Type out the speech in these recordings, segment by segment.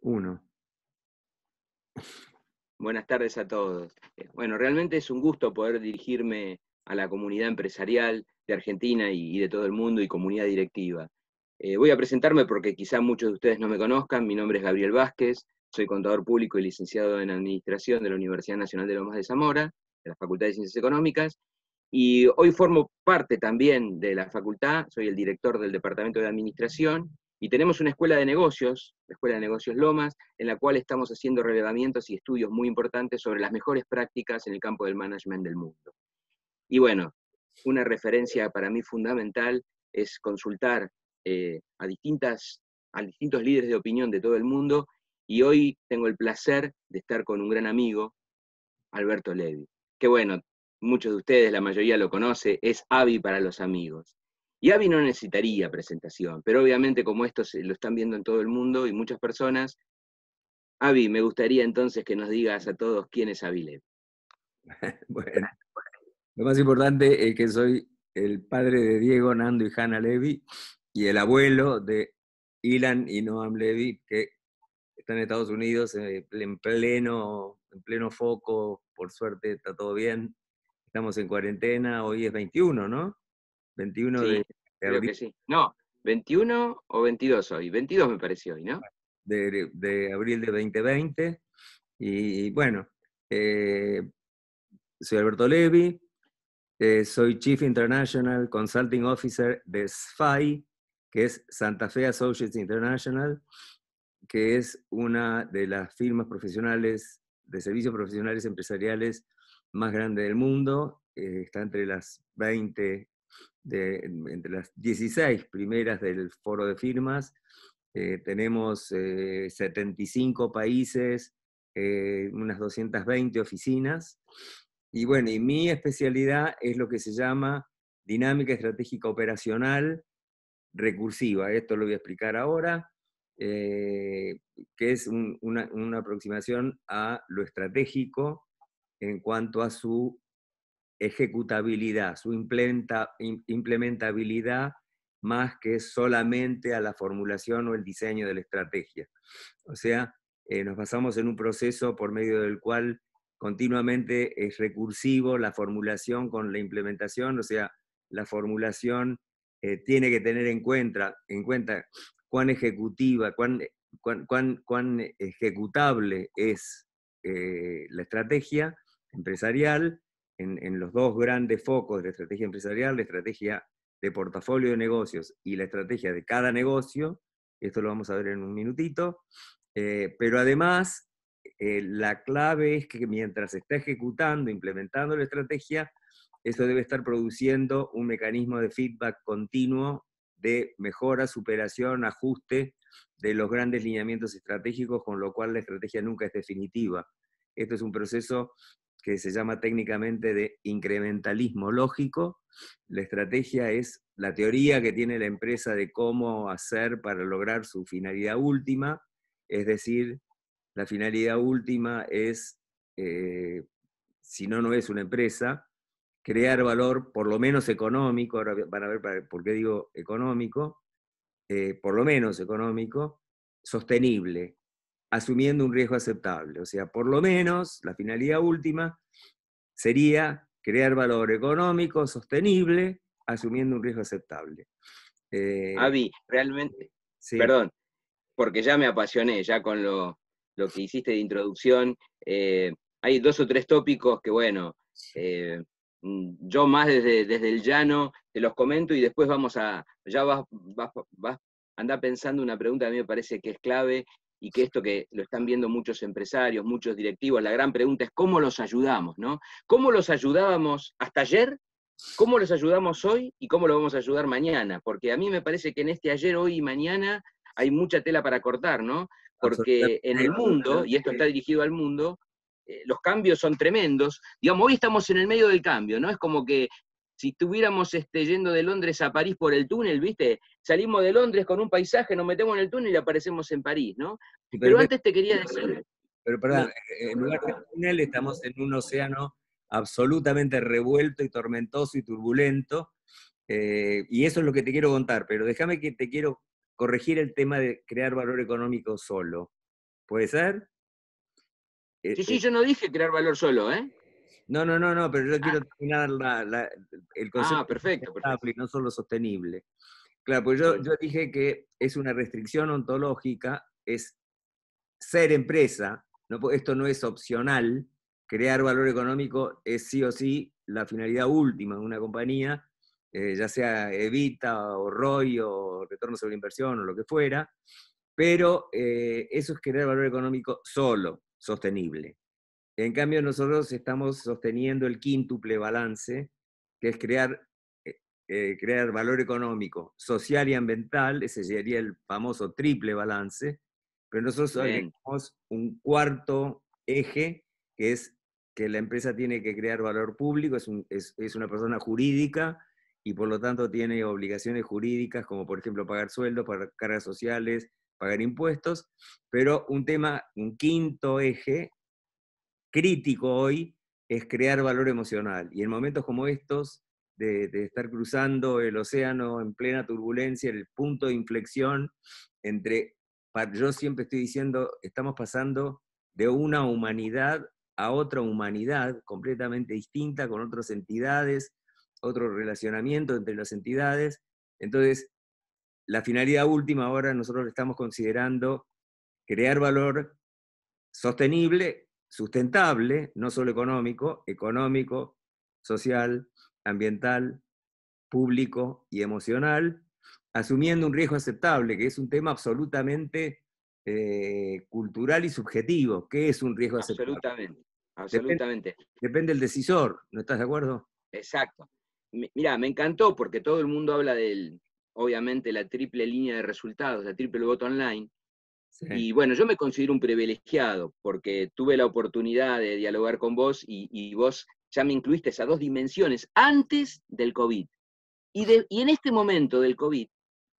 Uno. Buenas tardes a todos. Eh, bueno, realmente es un gusto poder dirigirme a la comunidad empresarial de Argentina y de todo el mundo y comunidad directiva. Eh, voy a presentarme porque quizá muchos de ustedes no me conozcan. Mi nombre es Gabriel Vázquez, soy contador público y licenciado en Administración de la Universidad Nacional de Lomas de Zamora, de la Facultad de Ciencias Económicas, y hoy formo parte también de la facultad, soy el director del Departamento de Administración y tenemos una escuela de negocios, la Escuela de Negocios Lomas, en la cual estamos haciendo relevamientos y estudios muy importantes sobre las mejores prácticas en el campo del management del mundo. Y bueno, una referencia para mí fundamental es consultar eh, a, a distintos líderes de opinión de todo el mundo y hoy tengo el placer de estar con un gran amigo, Alberto Levi, que bueno, muchos de ustedes, la mayoría lo conoce, es Avi para los amigos. Y Avi no necesitaría presentación, pero obviamente como esto se, lo están viendo en todo el mundo y muchas personas, Avi, me gustaría entonces que nos digas a todos quién es Avi bueno, lo más importante es que soy el padre de Diego, Nando y Hannah Levy y el abuelo de Ilan y Noam Levy, que están en Estados Unidos eh, en pleno, en pleno foco, por suerte está todo bien. Estamos en cuarentena, hoy es 21, ¿no? 21 de... No, 21 o 22 hoy. 22 me pareció hoy, ¿no? De, abril de 2020. Y bueno, eh, soy Alberto Levi, eh, soy Chief International Consulting Officer de SFI, que es Santa Fe Associates International, que es una de las firmas profesionales de servicios profesionales empresariales más grandes del mundo. Eh, está entre las 20 entre las 16 primeras del foro de firmas, eh, tenemos 75 eh, países, eh, unas 220 oficinas. Y bueno, y mi especialidad es lo que se llama dinámica estratégica operacional recursiva. Esto lo voy a explicar ahora, que es una aproximación a lo estratégico en cuanto a su ejecutabilidad, su implementa implementabilidad, más que solamente a la formulación o el diseño de la estrategia. O sea, eh, nos basamos en un proceso por medio del cual continuamente es recursivo la formulación con la implementación, o sea, la formulación eh, tiene que tener en cuenta, en cuenta cuán ejecutiva, cuán, ejecutable es eh, la estrategia empresarial en, los dos grandes focos de la estrategia empresarial, la estrategia de portafolio de negocios y la estrategia de cada negocio, esto lo vamos a ver en un minutito, eh, pero además eh, la clave es que mientras se está ejecutando, implementando la estrategia, eso debe estar produciendo un mecanismo de feedback continuo de mejora, superación, ajuste de los grandes lineamientos estratégicos, con lo cual la estrategia nunca es definitiva. Esto es un proceso que se llama técnicamente de incrementalismo lógico. La estrategia es la teoría que tiene la empresa de cómo hacer para lograr su finalidad última, es decir, la finalidad última es, eh, si no, no es una empresa, crear valor por lo menos económico, ahora van a ver por qué digo económico, eh, por lo menos económico, sostenible, asumiendo un riesgo aceptable. O sea, por lo menos la finalidad última sería crear valor económico sostenible asumiendo un riesgo aceptable. Eh, Avi, realmente, perdón, porque ya me apasioné, ya con lo, que hiciste de introducción, eh, hay dos o tres tópicos que, bueno, eh, mm, yo más desde, desde, el llano te los comento y después vamos a, ya vas, vas, vas, anda pensando una pregunta a mí me parece que es clave y que esto que lo están viendo muchos empresarios, muchos directivos, la gran pregunta es cómo los ayudamos, ¿no? ¿Cómo los ayudábamos hasta ayer? ¿Cómo los ayudamos hoy y cómo los vamos a ayudar mañana? Porque a mí me parece que en este ayer, hoy y mañana hay mucha tela para cortar, ¿no? Porque en el mundo, y esto está dirigido al mundo, eh, los cambios son tremendos. Digamos, hoy estamos en el medio del cambio, ¿no? Es como que si estuviéramos este, yendo de Londres a París por el túnel, ¿viste? Salimos de Londres con un paisaje, nos metemos en el túnel y aparecemos en París, ¿no? Pero, antes te quería decir... Pero perdón, eh, eh, en lugar de túnel estamos en un océano absolutamente revuelto y tormentoso y turbulento, eh, y eso es lo que te quiero contar, pero déjame que te quiero corregir el tema de crear valor económico solo. ¿Puede ser? Sí, sí, yo no dije crear valor solo, ¿eh? No, no, no, no, pero yo ah. quiero terminar el concepto ah, de perfecto, y no solo sostenible. Claro, pues yo, dije que es una restricción ontológica, es ser empresa, pues esto no es opcional, crear valor económico es sí o sí la finalidad última de una compañía, eh, ya sea Evita o ROI o retorno sobre inversión o lo que fuera, pero eh, eso es crear valor económico solo, sostenible. En cambio, nosotros estamos sosteniendo el quíntuple balance, que es crear, eh, eh, crear valor económico, social y ambiental, ese sería el famoso triple balance, pero nosotros tenemos un cuarto eje, que es que la empresa tiene que crear valor público, es, es, es una persona jurídica, y por lo tanto tiene obligaciones jurídicas como por ejemplo pagar sueldos, pagar cargas sociales, pagar impuestos, pero un tema, un quinto eje crítico hoy es crear valor emocional. Y en momentos como estos, de, estar cruzando el océano en plena turbulencia, el punto de inflexión entre, yo siempre estoy diciendo, estamos pasando de una humanidad a otra humanidad completamente distinta, con otras entidades, otro relacionamiento entre las entidades. Entonces, la finalidad última ahora nosotros estamos considerando crear valor sostenible sustentable, no solo económico, económico, social, ambiental, público y emocional, asumiendo un riesgo aceptable, que es un tema absolutamente eh, cultural y subjetivo. ¿Qué es un riesgo aceptable? Absolutamente, Depende, del decisor, ¿no estás de acuerdo? Exacto. Mira, me encantó porque todo el mundo habla del, obviamente, la triple línea de resultados, la triple voto online, y bueno, yo me considero un privilegiado porque tuve la oportunidad de dialogar con vos y, vos ya me incluiste esas dos dimensiones antes del COVID. Y, en este momento del COVID,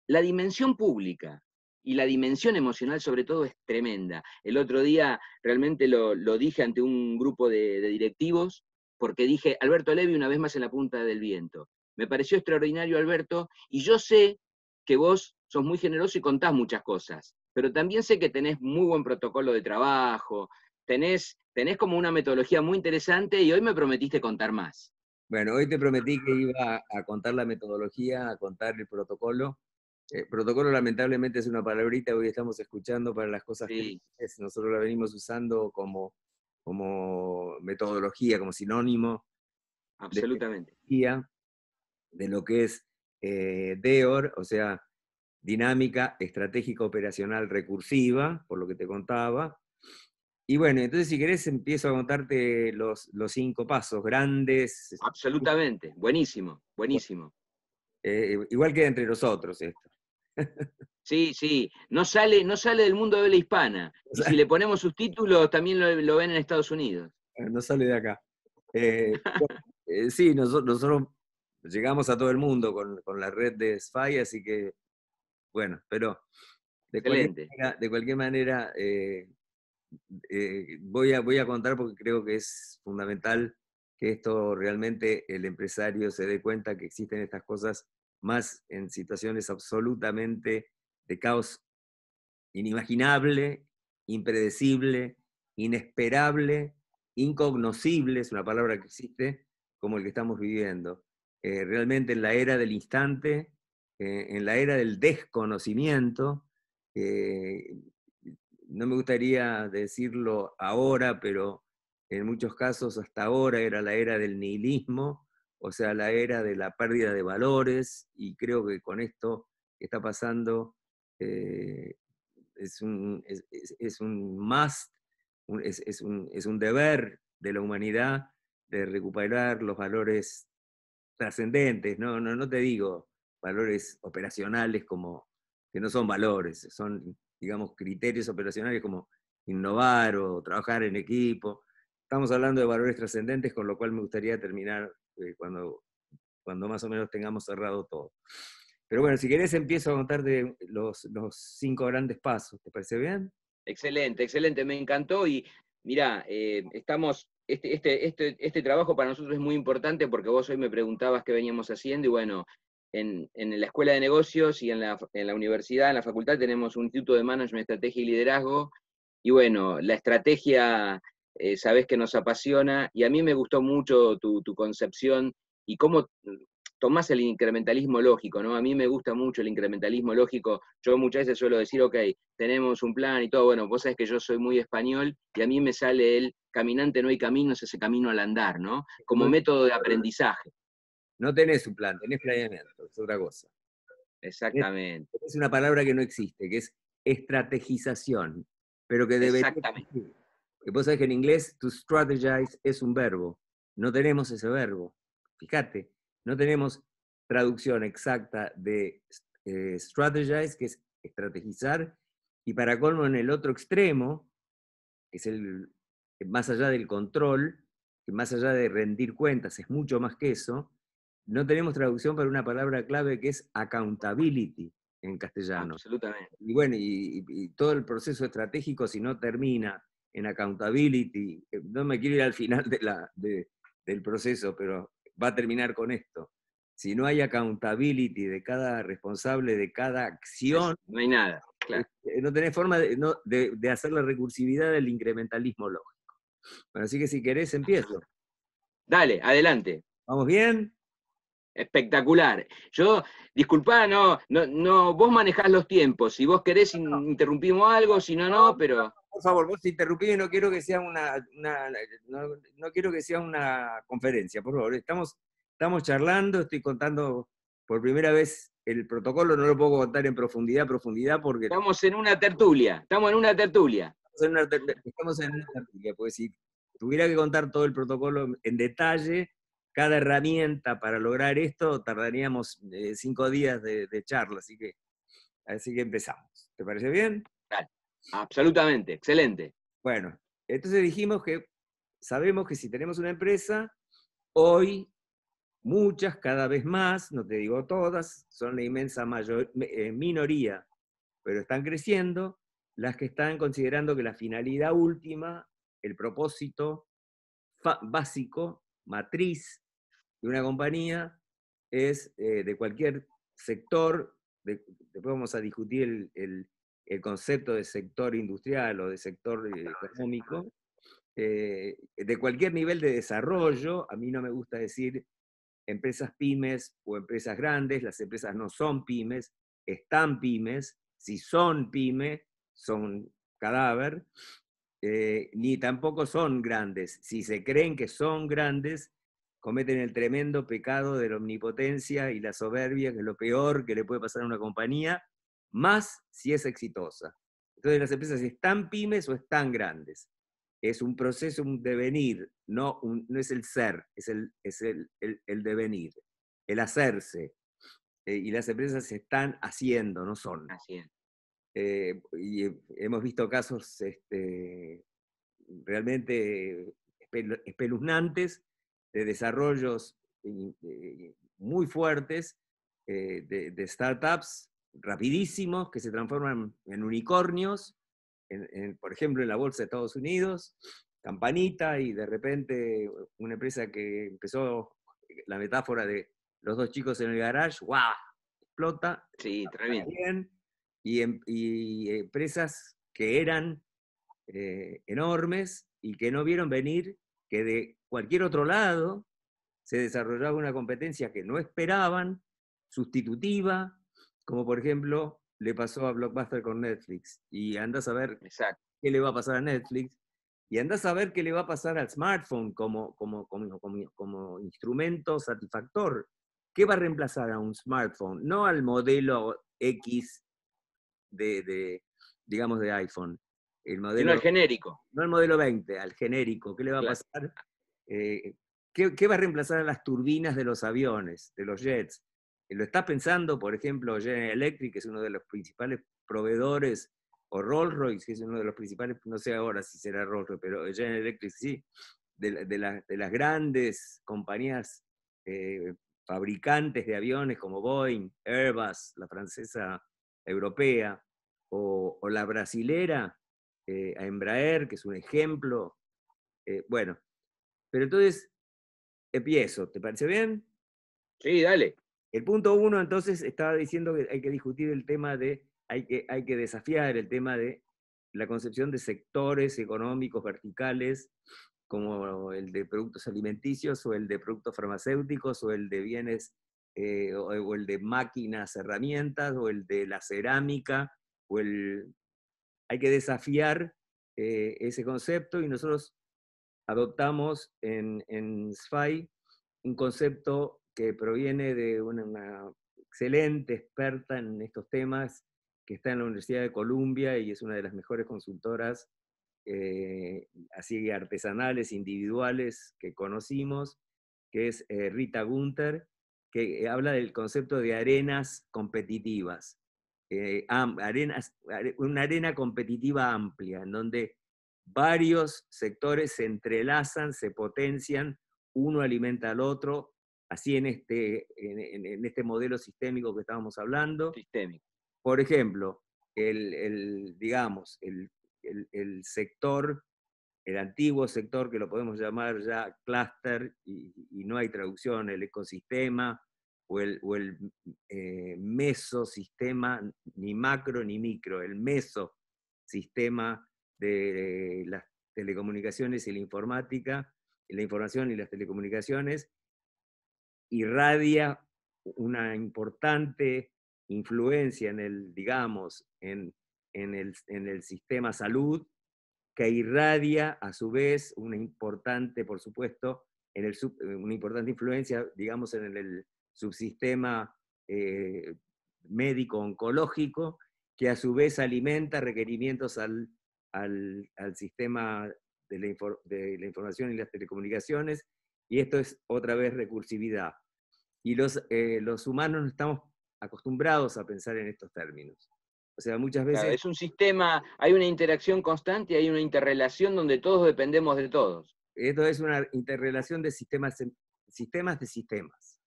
la dimensión pública, y la dimensión emocional sobre todo es tremenda. El otro día realmente lo, dije ante un grupo de, de, directivos porque dije, Alberto Levi una vez más en la punta del viento. Me pareció extraordinario, Alberto, y yo sé que vos sos muy generoso y contás muchas cosas, pero también sé que tenés muy buen protocolo de trabajo, tenés, tenés como una metodología muy interesante y hoy me prometiste contar más. Bueno, hoy te prometí que iba a contar la metodología, a contar el protocolo. El eh, protocolo lamentablemente es una palabrita, hoy estamos escuchando para las cosas que nosotros la venimos usando como, como metodología, como sinónimo. Absolutamente. De, de lo que es eh, DEOR, o sea, dinámica estratégica operacional recursiva, por lo que te contaba. Y bueno, entonces si querés empiezo a contarte los, los cinco pasos grandes. Absolutamente, buenísimo, buenísimo. Eh, eh, igual que entre nosotros esto. Sí, sí, no sale, no sale del mundo de la hispana. si le ponemos sus títulos también lo, ven en Estados Unidos. Eh, no sale de acá. sí, nosotros, llegamos a todo el mundo con, con la red de SFI, así que bueno, pero de cualquier manera, eh, eh, voy, a, voy a contar porque creo que es fundamental que esto realmente el empresario se dé cuenta que existen estas cosas más en situaciones absolutamente de caos inimaginable, impredecible, inesperable, incognoscible, es una palabra que existe, como el que estamos viviendo. Eh, realmente en la era del instante, eh, en la era del desconocimiento. Eh, no me gustaría decirlo ahora, pero en muchos casos hasta ahora era la era del nihilismo, o sea, la era de la pérdida de valores, y creo que con esto que está pasando eh, es, un, es, es un must, es, es, un, es un deber de la humanidad de recuperar los valores trascendentes, no, no, no te digo valores operacionales como, que no son valores, son, digamos, criterios operacionales como innovar o trabajar en equipo. Estamos hablando de valores trascendentes, con lo cual me gustaría terminar eh, cuando, cuando más o menos tengamos cerrado todo. Pero bueno, si querés empiezo a contar de los, cinco grandes pasos. ¿Te parece bien? Excelente, excelente. Me encantó y mira, eh, estamos este, este, este, este, trabajo para nosotros es muy importante porque vos hoy me preguntabas qué veníamos haciendo y bueno, en, la Escuela de Negocios y en la, universidad, en la facultad, tenemos un instituto de management, estrategia y liderazgo. Y bueno, la estrategia eh, sabes que nos apasiona y a mí me gustó mucho tu, concepción y cómo mm, tomás el incrementalismo lógico, ¿no? A mí me gusta mucho el incrementalismo lógico. Yo muchas veces suelo decir, ok, tenemos un plan y todo, bueno, vos sabés que yo soy muy español y a mí me sale el caminante no hay caminos, ese camino al andar, ¿no? Como método de aprendizaje. No tenés un plan, tenés planeamiento, es otra cosa. Exactamente. Es, una palabra que no existe, que es estrategización, pero que debe. Exactamente. vos sabés que en inglés to strategize es un verbo. No tenemos ese verbo. Fíjate, no tenemos traducción exacta de eh, strategize, que es estrategizar, y para colmo en el otro extremo, que es el más allá del control, que más allá de rendir cuentas, es mucho más que eso, no tenemos traducción para una palabra clave que es accountability en castellano. Absolutamente. Y bueno, y, todo el proceso estratégico, si no termina en accountability, eh, no me quiero ir al final de del proceso, pero va a terminar con esto. Si no hay accountability de cada responsable, de cada acción. No hay nada, claro. No tenés forma de, hacer la recursividad del incrementalismo lógico. Bueno, así que si querés, empiezo. Dale, adelante. ¿Vamos bien? Espectacular. Yo, disculpa no, no, no, vos manejás los tiempos. Si vos querés, interrumpimos algo, si no, no, pero. Por favor, vos interrumpí y no quiero que sea una, no, quiero que sea una conferencia, por favor. Estamos, estamos charlando, estoy contando por primera vez el protocolo, no lo puedo contar en profundidad, profundidad, porque. Estamos en una tertulia, estamos en una tertulia. Estamos en una tertulia, estamos en una tertulia porque si tuviera que contar todo el protocolo en detalle, cada herramienta para lograr esto tardaríamos eh, cinco días de, charla, así que, así que empezamos. ¿Te parece bien? Absolutamente, excelente. Bueno, entonces dijimos que sabemos que si tenemos una empresa, hoy muchas, cada vez más, no te digo todas, son la inmensa eh, minoría, pero están creciendo, las que están considerando que la finalidad última, el propósito básico matriz de una compañía es eh, de cualquier sector, después vamos a discutir el, concepto de sector industrial o de sector eh, económico, eh, de cualquier nivel de desarrollo, a mí no me gusta decir empresas pymes o empresas grandes, las empresas no son pymes, están pymes, si son pymes, son cadáver, ni tampoco son grandes. Si se creen que son grandes, cometen el tremendo pecado de la omnipotencia y la soberbia, que es lo peor que le puede pasar a una compañía, más si es exitosa. Entonces las empresas están pymes o están grandes. Es un proceso, un devenir, no, no es el ser, es el, el, devenir, el hacerse. Eh, y las empresas se están haciendo, no son. Eh, y hemos visto casos este, realmente eh, espeluznantes de desarrollos eh, muy fuertes eh, de, startups rapidísimos que se transforman en unicornios, en, por ejemplo en la bolsa de Estados Unidos, campanita y de repente una empresa que empezó eh, la metáfora de los dos chicos en el garage, ¡guau! explota. Sí, tremendo. Em, y, empresas que eran enormes y que no vieron venir de cualquier otro lado se desarrollaba una competencia que no esperaban, sustitutiva, como por ejemplo le pasó a Blockbuster con Netflix. Y andas a ver qué le va a pasar a Netflix. Y andas a ver qué le va a pasar al smartphone como, como, como, como, como instrumento satisfactor. ¿Qué va a reemplazar a un smartphone? No al modelo X de, de digamos, de iPhone. El modelo, al genérico. No al modelo 20, al genérico. ¿Qué le va a pasar? Eh, ¿qué, va a reemplazar a las turbinas de los aviones, de los jets? Lo está pensando, por ejemplo, General Electric, que es uno de los principales proveedores, o Rolls Royce, que es uno de los principales, no sé ahora si será Rolls Royce, pero General Electric sí, de, las grandes compañías eh, fabricantes de aviones como Boeing, Airbus, la francesa europea, o, o la brasilera, eh, a Embraer, que es un ejemplo. Eh, bueno, pero entonces empiezo, ¿te parece bien? Sí, dale. El punto uno entonces estaba diciendo que hay que discutir el tema de, hay que, hay que desafiar el tema de la concepción de sectores económicos verticales como el de productos alimenticios o el de productos farmacéuticos o el de bienes eh, o, el de máquinas, herramientas o el de la cerámica o el hay que desafiar eh, ese concepto y nosotros adoptamos en, SFAI un concepto que proviene de una, excelente experta en estos temas que está en la Universidad de Columbia y es una de las mejores consultoras eh, así artesanales, individuales que conocimos, que es eh, Rita Gunther, que habla del concepto de arenas competitivas. Eh, una arena competitiva amplia, en donde varios sectores se entrelazan, se potencian, uno alimenta al otro, así en este, en, este modelo sistémico que estábamos hablando. Sistémico. Por ejemplo, el, digamos, el, el, sector, el antiguo sector que lo podemos llamar ya clúster, y, y no hay traducción, el ecosistema, o el, o el mm, eh, mesosistema, ni macro ni micro, el mesosistema de las telecomunicaciones y la informática, la información y las telecomunicaciones, irradia una importante influencia en el, digamos, en el sistema salud, que irradia a su vez una importante, por supuesto, en el, eh, una importante influencia, digamos, en el, subsistema eh, médico-oncológico, que a su vez alimenta requerimientos al, sistema de la, información y las telecomunicaciones, y esto es otra vez recursividad. Y los, eh, humanos no estamos acostumbrados a pensar en estos términos. O sea, muchas veces... es un sistema, hay una interacción constante, hay una interrelación donde todos dependemos de todos. Esto es una interrelación de sistemas, sistemas de sistemas.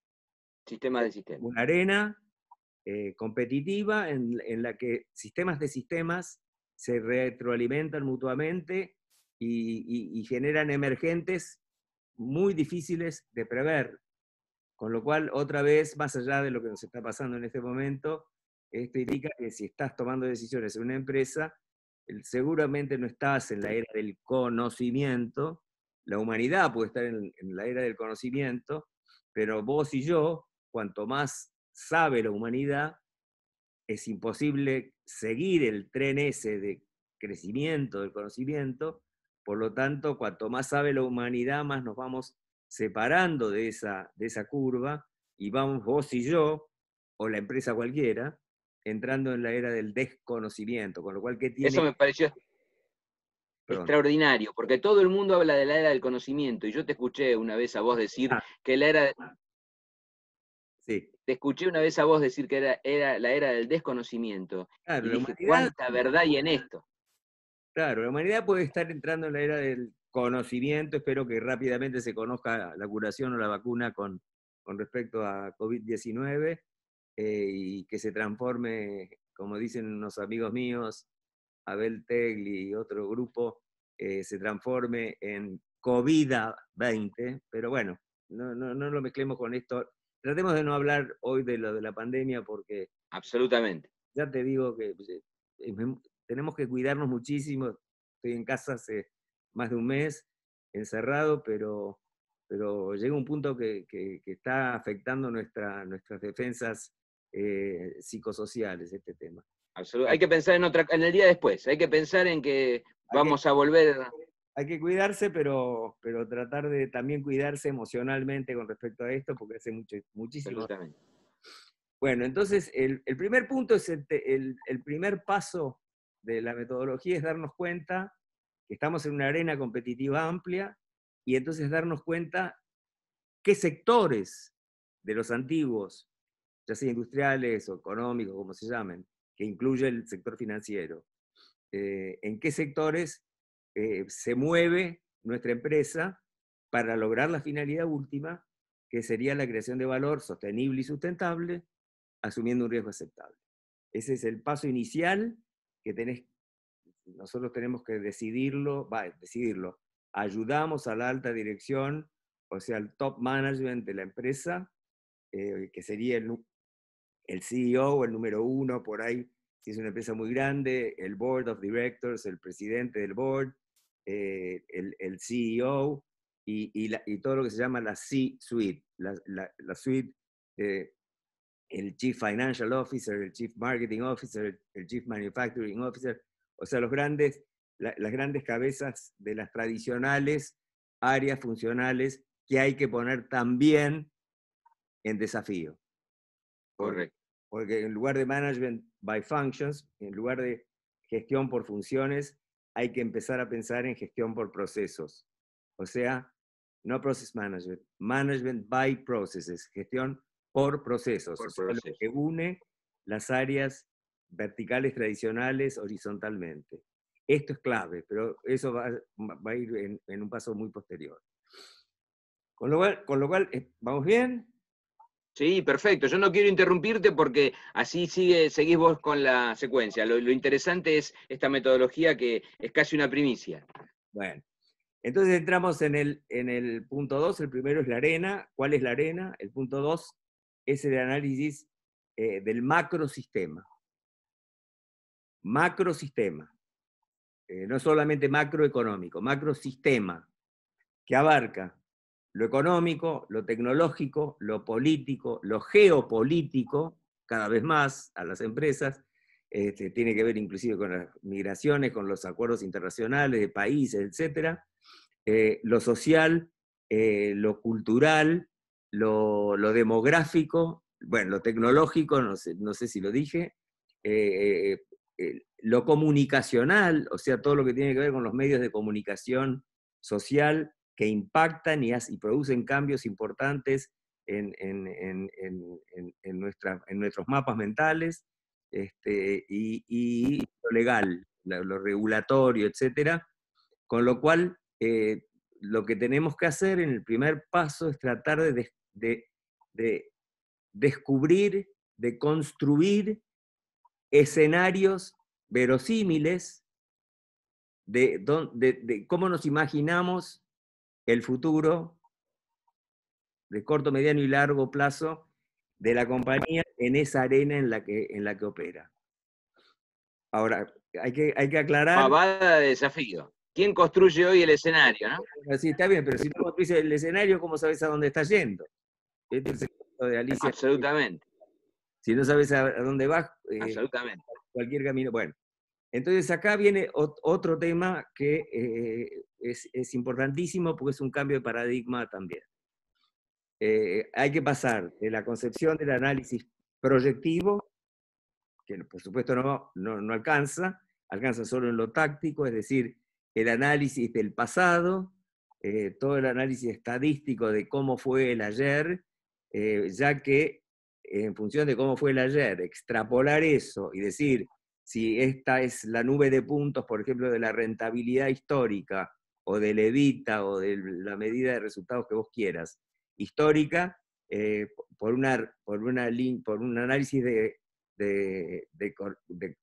Sistemas de sistemas. Una arena eh, competitiva en, en, la que sistemas de sistemas se retroalimentan mutuamente y, generan emergentes muy difíciles de prever. Con lo cual, otra vez, más allá de lo que nos está pasando en este momento, esto indica que si estás tomando decisiones en una empresa, seguramente no estás en la era del conocimiento, la humanidad puede estar en, la era del conocimiento, pero vos y yo cuanto más sabe la humanidad, es imposible seguir el tren ese de crecimiento del conocimiento, por lo tanto, cuanto más sabe la humanidad, más nos vamos separando de esa, de esa curva y vamos vos y yo, o la empresa cualquiera, entrando en la era del desconocimiento, con lo cual que tiene... Eso me pareció extraordinario, porque todo el mundo habla de la era del conocimiento, y yo te escuché una vez a vos decir ah. que la era ah. Te escuché una vez a vos decir que era, era la era del desconocimiento. Claro, y ¿Cuánta verdad y en esto? Claro, la humanidad puede estar entrando en la era del conocimiento. Espero que rápidamente se conozca la curación o la vacuna con, con respecto a COVID-19 eh, y que se transforme, como dicen unos amigos míos, Abel Tegli y otro grupo, eh, se transforme en COVID-20. Pero bueno, no, no, no lo mezclemos con esto tratemos de no hablar hoy de lo de la pandemia porque... Absolutamente. Ya te digo que pues, eh, tenemos que cuidarnos muchísimo. Estoy en casa hace más de un mes, encerrado, pero, pero llega un punto que, está afectando nuestra, nuestras defensas eh, psicosociales este tema. Absolutamente. hay que pensar en otra en el día después, hay que pensar en que vamos a volver hay que cuidarse, pero, pero tratar de también cuidarse emocionalmente con respecto a esto, porque hace mucho, muchísimo. Bueno, entonces el, primer punto es el, primer paso de la metodología es darnos cuenta que estamos en una arena competitiva amplia y entonces darnos cuenta qué sectores de los antiguos, ya sea industriales o económicos, como se llamen, que incluye el sector financiero, eh, en qué sectores eh, se mueve nuestra empresa para lograr la finalidad última, que sería la creación de valor sostenible y sustentable, asumiendo un riesgo aceptable. Ese es el paso inicial que tenés, nosotros tenemos que decidirlo, va, decidirlo. Ayudamos a la alta dirección, o sea, al top management de la empresa, eh, que sería el, el CEO, el número uno, por ahí, si es una empresa muy grande, el board of directors, el presidente del board, eh, el, CEO y, todo lo que se llama la C-Suite, la, suite, eh, el Chief Financial Officer, el Chief Marketing Officer, el Chief Manufacturing Officer, o sea, los grandes, las grandes cabezas de las tradicionales áreas funcionales que hay que poner también en desafío. Correcto. Porque en lugar de management by functions, en lugar de gestión por funciones, hay que empezar a pensar en gestión por procesos. O sea, no process management, management by processes, gestión por procesos. que une las áreas verticales tradicionales horizontalmente. Esto es clave, pero eso va, a ir en, un paso muy posterior. Con lo con lo cual eh, ¿vamos bien? Sí, perfecto. Yo no quiero interrumpirte porque así sigue, seguís vos con la secuencia. Lo, interesante es esta metodología que es casi una primicia. Bueno, entonces entramos en el, en el punto 2. El primero es la arena. ¿Cuál es la arena? El punto 2 es el análisis eh, del macrosistema. Macrosistema. Eh, no solamente macroeconómico, macrosistema, que abarca lo económico, lo tecnológico, lo político, lo geopolítico, cada vez más a las empresas, este, tiene que ver inclusive con las migraciones, con los acuerdos internacionales de países, etc. Eh, lo social, eh, lo cultural, lo, demográfico, bueno, lo tecnológico, no sé, no sé si lo dije, eh, lo comunicacional, o sea, todo lo que tiene que ver con los medios de comunicación social, que impactan y, producen cambios importantes en, nuestros mapas mentales este, y, lo legal, lo, regulatorio, etc. Con lo cual, eh, lo que tenemos que hacer en el primer paso es tratar de, descubrir, de construir escenarios verosímiles de cómo nos imaginamos el futuro de corto, mediano y largo plazo de la compañía en esa arena en la que, en la que opera. Ahora, hay que, hay que aclarar... Pavada de desafío. ¿Quién construye hoy el escenario? ¿no? Sí, está bien, pero si no construyes el escenario, ¿cómo sabes a dónde está yendo? Este es el de Alicia. Absolutamente. Si no sabes a dónde vas, eh, cualquier camino. Bueno, entonces acá viene otro tema que eh, es, importantísimo porque es un cambio de paradigma también. Eh, hay que pasar de la concepción del análisis proyectivo, que por supuesto no, no, alcanza, alcanza solo en lo táctico, es decir, el análisis del pasado, eh, todo el análisis estadístico de cómo fue el ayer, ya que en función de cómo fue el ayer, extrapolar eso y decir, si esta es la nube de puntos, por ejemplo, de la rentabilidad histórica o del evita o de la medida de resultados que vos quieras, histórica, eh, por, una, por, una, por un análisis de,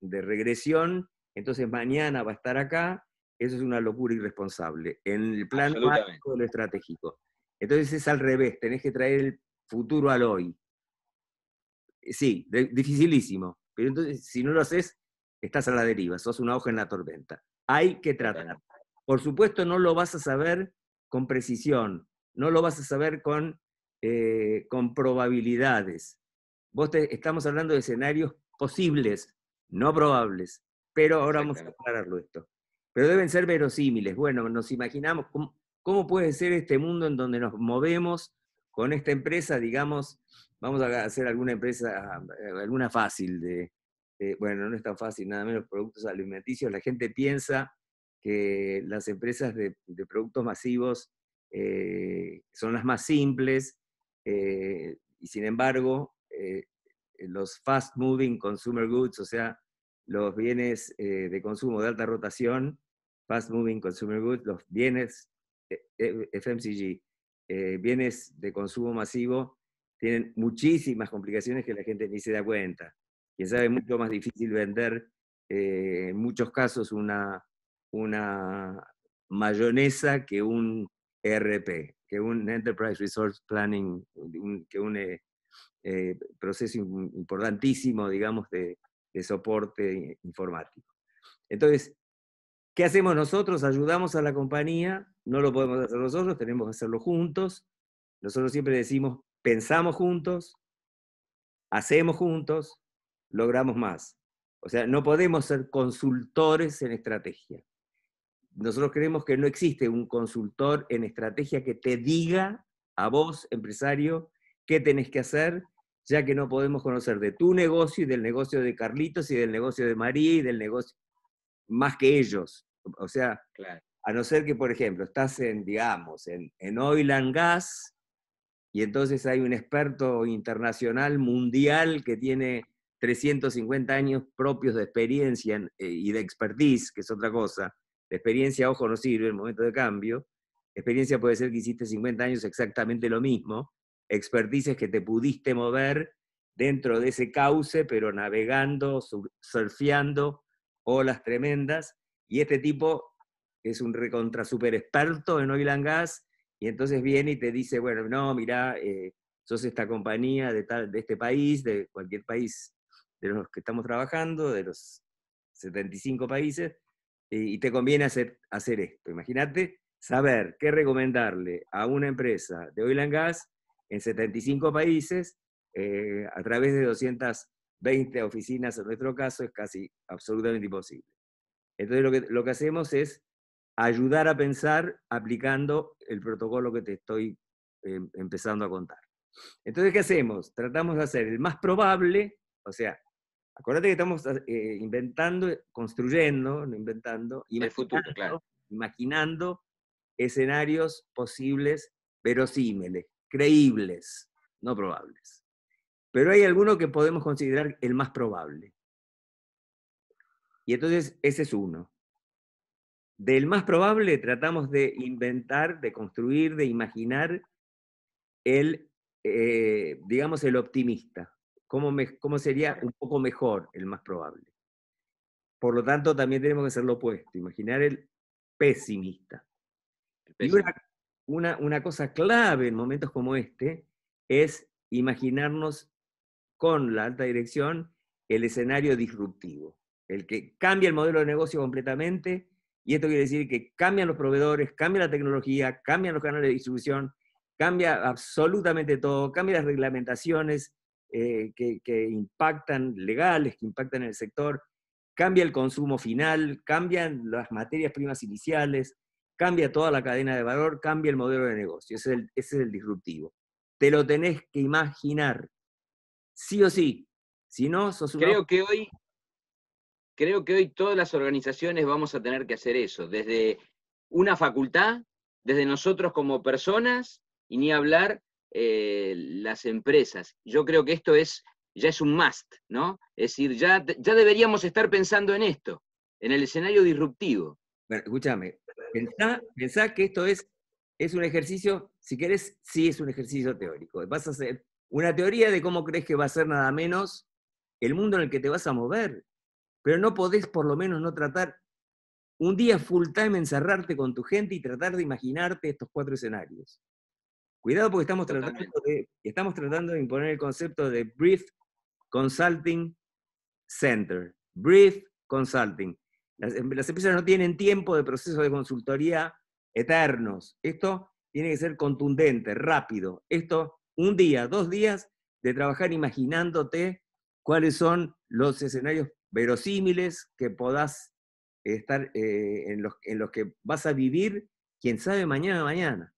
regresión, entonces mañana va a estar acá, eso es una locura irresponsable, en el plan de lo estratégico. Entonces es al revés, tenés que traer el futuro al hoy. Sí, dificilísimo, pero entonces si no lo haces, estás a la deriva, sos una hoja en la tormenta. Hay que tratar. Por supuesto, no lo vas a saber con precisión, no lo vas a saber con, eh, con probabilidades. Vos estamos hablando de escenarios posibles, no probables, pero ahora vamos a aclararlo esto. Pero deben ser verosímiles. Bueno, nos imaginamos cómo puede ser este mundo en donde nos movemos con esta empresa, digamos, vamos a hacer alguna empresa, eh, alguna fácil de, eh, bueno, no es tan fácil, nada menos productos alimenticios, la gente piensa que las empresas de, productos masivos eh, son las más simples eh, y sin embargo los fast moving consumer goods, o sea, los bienes de consumo de alta rotación, fast moving consumer goods, los bienes FMCG, bienes de consumo masivo, tienen muchísimas complicaciones que la gente ni se da cuenta. Y sabe, es mucho más difícil vender eh, en muchos casos una, una mayonesa que un ERP, que un Enterprise Resource Planning, que un eh, eh, proceso importantísimo, digamos, de, de soporte informático. Entonces, ¿qué hacemos nosotros? Ayudamos a la compañía, no lo podemos hacer nosotros, tenemos que hacerlo juntos. Nosotros siempre decimos, pensamos juntos, hacemos juntos, logramos más. O sea, no podemos ser consultores en estrategia. Nosotros creemos que no existe un consultor en estrategia que te diga a vos, empresario, qué tenés que hacer, ya que no podemos conocer de tu negocio y del negocio de Carlitos y del negocio de María y del negocio, más que ellos. O sea, a no ser que, por ejemplo, estás en, digamos, en, en oil and gas y entonces hay un experto internacional mundial que tiene 350 años propios de experiencia eh, y de expertise, que es otra cosa. De experiencia, ojo, no sirve en el momento de cambio. Experiencia puede ser que hiciste 50 años exactamente lo mismo. Expertise es que te pudiste mover dentro de ese cauce, pero navegando, surfeando olas tremendas. Y este tipo es un recontra super experto en oil and gas. Y entonces viene y te dice, bueno, no, mira, eh, sos esta compañía de, tal, de este país, de cualquier país de los que estamos trabajando, de los 75 países, y te conviene hacer, hacer esto. Imagínate saber qué recomendarle a una empresa de oil and gas en 75 países, eh, a través de 220 oficinas, en nuestro caso, es casi absolutamente imposible. Entonces lo que, lo que hacemos es ayudar a pensar aplicando el protocolo que te estoy em, empezando a contar. Entonces, ¿qué hacemos? Tratamos de hacer el más probable, o sea, Acuérdate que estamos eh, eh, inventando, eh, construyendo, no inventando, y el futuro, claro. Imaginando escenarios posibles, verosímiles, creíbles, no probables. Pero hay alguno que podemos considerar el más probable. Y entonces ese es uno. Del más probable tratamos de inventar, de construir, de imaginar el, digamos, el optimista cómo, sería un poco mejor el más probable. Por lo tanto, también tenemos que hacer lo opuesto, imaginar el pesimista. Y una, cosa clave en momentos como este es imaginarnos con la alta dirección el escenario disruptivo, el que cambia el modelo de negocio completamente, y esto quiere decir que cambian los proveedores, cambia la tecnología, cambian los canales de distribución, cambia absolutamente todo, cambian las reglamentaciones, eh, que, impactan legales, que impactan en el sector, cambia el consumo final, cambian las materias primas iniciales, cambia toda la cadena de valor, cambia el modelo de negocio. Ese es el, disruptivo. Te lo tenés que imaginar, sí o sí. Si no, sos Creo que hoy, creo que hoy todas las organizaciones vamos a tener que hacer eso, desde una facultad, desde nosotros como personas, y ni hablar eh, las empresas. Yo creo que esto es, ya es un must, ¿no? Es decir, ya, ya deberíamos estar pensando en esto, en el escenario disruptivo. escúchame, pensá, que esto es, es un ejercicio, si querés, sí es un ejercicio teórico. Vas a hacer una teoría de cómo crees que va a ser nada menos el mundo en el que te vas a mover, pero no podés por lo menos no tratar un día full time encerrarte con tu gente y tratar de imaginarte estos cuatro escenarios. Cuidado porque estamos tratando, de, estamos tratando de imponer el concepto de Brief Consulting Center. Brief Consulting. Las, em, empresas no tienen tiempo de proceso de consultoría eternos. Esto tiene que ser contundente, rápido. Esto, un día, dos días de trabajar imaginándote cuáles son los escenarios verosímiles que podás estar eh, en, los, en los que vas a vivir, quién sabe, mañana, mañana.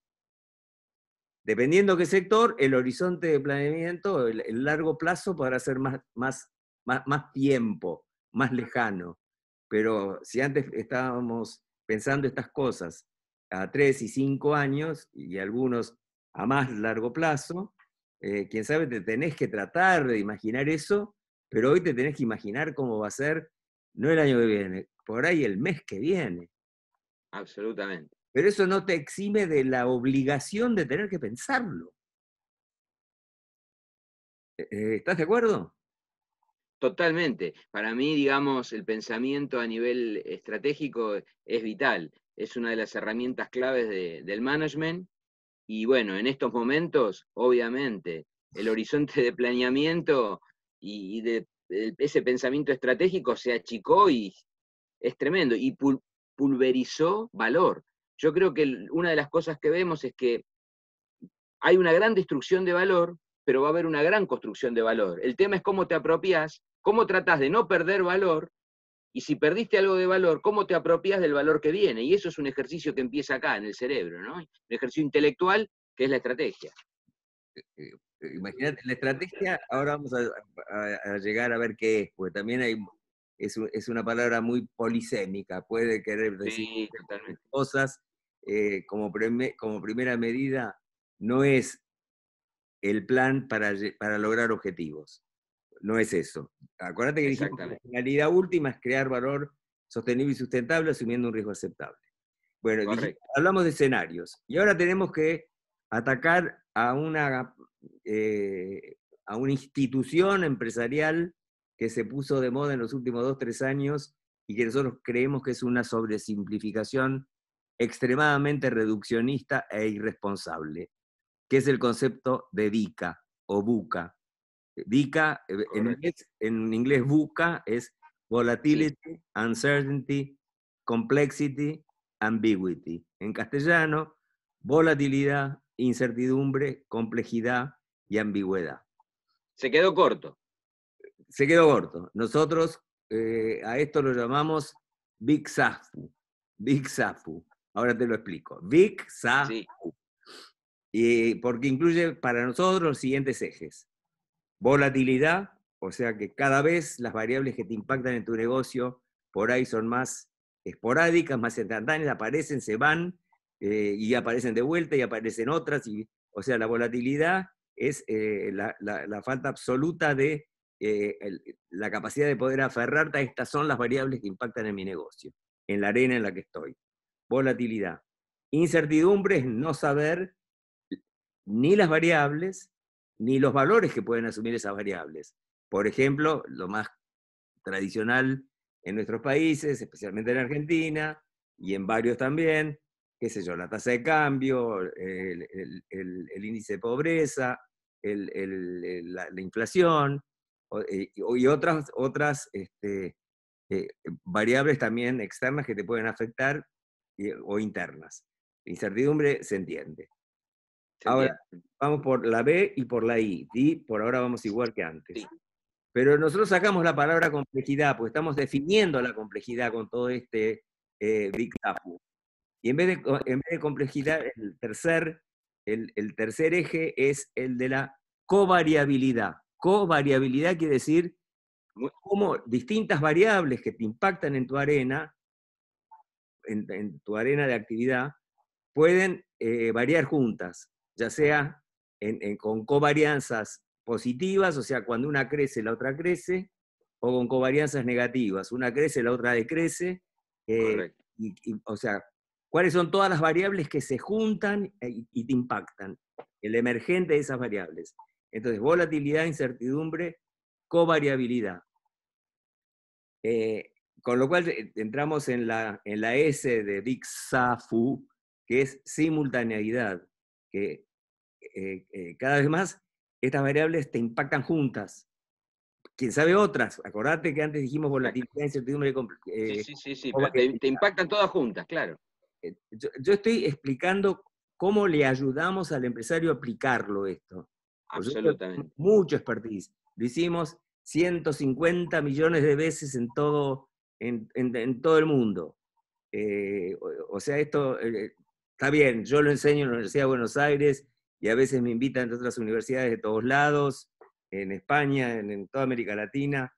Dependiendo qué sector, el horizonte de planeamiento, el, largo plazo podrá ser más, tiempo, más lejano. Pero si antes estábamos pensando estas cosas a tres y cinco años y algunos a más largo plazo, eh, quién sabe, te tenés que tratar de imaginar eso, pero hoy te tenés que imaginar cómo va a ser, no el año que viene, por ahí el mes que viene. Absolutamente. Pero eso no te exime de la obligación de tener que pensarlo. Eh, eh, ¿Estás de acuerdo? Totalmente. Para mí, digamos, el pensamiento a nivel estratégico es vital. Es una de las herramientas claves del management. Y bueno, en estos momentos, obviamente, el horizonte de planeamiento y, de, eh, ese pensamiento estratégico se achicó y es tremendo. Y pulverizó valor. Yo creo que una de las cosas que vemos es que hay una gran destrucción de valor, pero va a haber una gran construcción de valor. El tema es cómo te apropias, cómo tratas de no perder valor, y si perdiste algo de valor, cómo te apropias del valor que viene. Y eso es un ejercicio que empieza acá, en el cerebro, ¿no? Un ejercicio intelectual que es la estrategia. Eh, eh, imagínate, la estrategia, ahora vamos a, llegar a ver qué es, porque también hay es, una palabra muy polisémica, puede querer decir cosas eh, como, primera medida no es el plan para, lograr objetivos. No es eso. Acuérdate que dijimos que la finalidad última es crear valor sostenible y sustentable asumiendo un riesgo aceptable. Bueno, hablamos de escenarios y ahora tenemos que atacar a una, eh, a una institución empresarial que se puso de moda en los últimos dos, tres años y que nosotros creemos que es una sobresimplificación extremadamente reduccionista e irresponsable, que es el concepto de dica o buca. Dica, eh, en inglés, en buca es volatility, uncertainty, complexity, ambiguity. En castellano, volatilidad, incertidumbre, complejidad y ambigüedad. Se quedó corto. Se quedó corto. Nosotros eh, a esto lo llamamos Big Safu. Big Safu. Ahora te lo explico. Vic, Sa, y porque incluye para nosotros los siguientes ejes. Volatilidad, o sea que cada vez las variables que te impactan en tu negocio por ahí son más esporádicas, más instantáneas, aparecen, se van eh, y aparecen de vuelta y aparecen otras. o sea, la volatilidad es eh, la, falta absoluta de eh, la capacidad de poder aferrarte a estas son las variables que impactan en mi negocio, en la arena en la que estoy volatilidad. Incertidumbre es no saber ni las variables, ni los valores que pueden asumir esas variables. Por ejemplo, lo más tradicional en nuestros países, especialmente en Argentina y en varios también, qué sé yo, la tasa de cambio, el, índice de pobreza, la, inflación eh, y otras, otras este, eh, variables también externas que te pueden afectar o internas. Incertidumbre se entiende. ahora, vamos por la B y por la I. Y por ahora vamos igual que antes. Pero nosotros sacamos la palabra complejidad, porque estamos definiendo la complejidad con todo este eh, Big Tapu. Y en vez, de, de complejidad, el tercer, el, el tercer eje es el de la covariabilidad. Covariabilidad quiere decir cómo distintas variables que te impactan en tu arena en, tu arena de actividad pueden eh, variar juntas, ya sea con covarianzas positivas, o sea, cuando una crece, la otra crece, o con covarianzas negativas, una crece, la otra decrece. Eh, o sea, ¿cuáles son todas las variables que se juntan eh, y, te impactan? El emergente de esas variables. Entonces, volatilidad, incertidumbre, covariabilidad. Eh, con lo cual eh, entramos en la, en la S de Big Safu, que es simultaneidad, que eh, eh, cada vez más estas variables te impactan juntas. Quién sabe otras. Acordate que antes dijimos volatilidad, incertidumbre. Eh, sí, sí, sí, sí. Te, impactan todas juntas, claro. Yo, yo, estoy explicando cómo le ayudamos al empresario a aplicarlo esto. Absolutamente. Mucho expertise. Lo hicimos 150 millones de veces en todo en, todo el mundo. Eh, o, sea, esto eh, está bien, yo lo enseño en la Universidad de Buenos Aires y a veces me invitan a otras universidades de todos lados, en España, en, toda América Latina,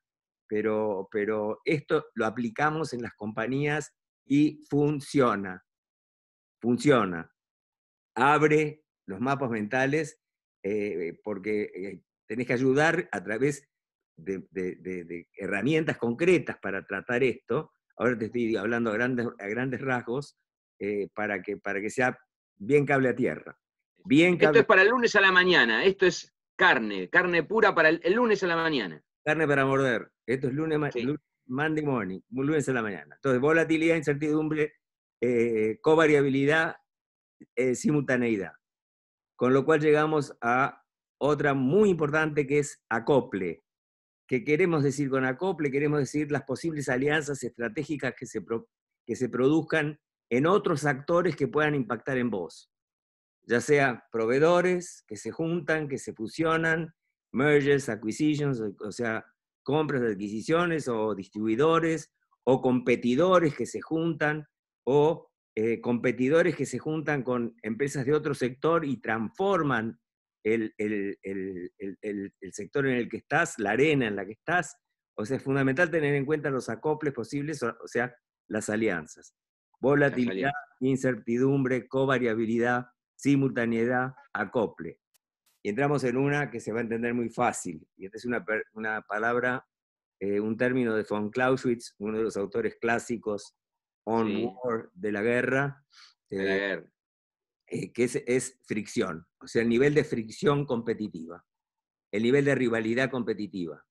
pero, pero esto lo aplicamos en las compañías y funciona. Funciona. Abre los mapas mentales eh, porque tenés que ayudar a través de, herramientas concretas para tratar esto, ahora te estoy hablando a grandes, grandes rasgos, eh, para, que, para que sea bien cable a tierra. Bien Esto es para el lunes a la mañana, esto es carne, carne pura para el, lunes a la mañana. Carne para morder, esto es lunes, Monday morning, lunes a la mañana. Entonces, volatilidad, incertidumbre, eh, covariabilidad, eh, simultaneidad. Con lo cual llegamos a otra muy importante que es acople que queremos decir con acople, queremos decir las posibles alianzas estratégicas que se, que se produzcan en otros actores que puedan impactar en vos, ya sea proveedores que se juntan, que se fusionan, mergers, acquisitions, o sea, compras, adquisiciones o distribuidores o competidores que se juntan o eh, competidores que se juntan con empresas de otro sector y transforman el, el, el, el, sector en el que estás, la arena en la que estás. O sea, es fundamental tener en cuenta los acoples posibles, o sea, las alianzas. Volatilidad, incertidumbre, covariabilidad, simultaneidad, acople. Y entramos en una que se va a entender muy fácil. Y esta es una, una palabra, eh, un término de von Clausewitz, uno de los autores clásicos on war, de la guerra. De la eh, guerra. Eh, que es, fricción, o sea, el nivel de fricción competitiva, el nivel de rivalidad competitiva,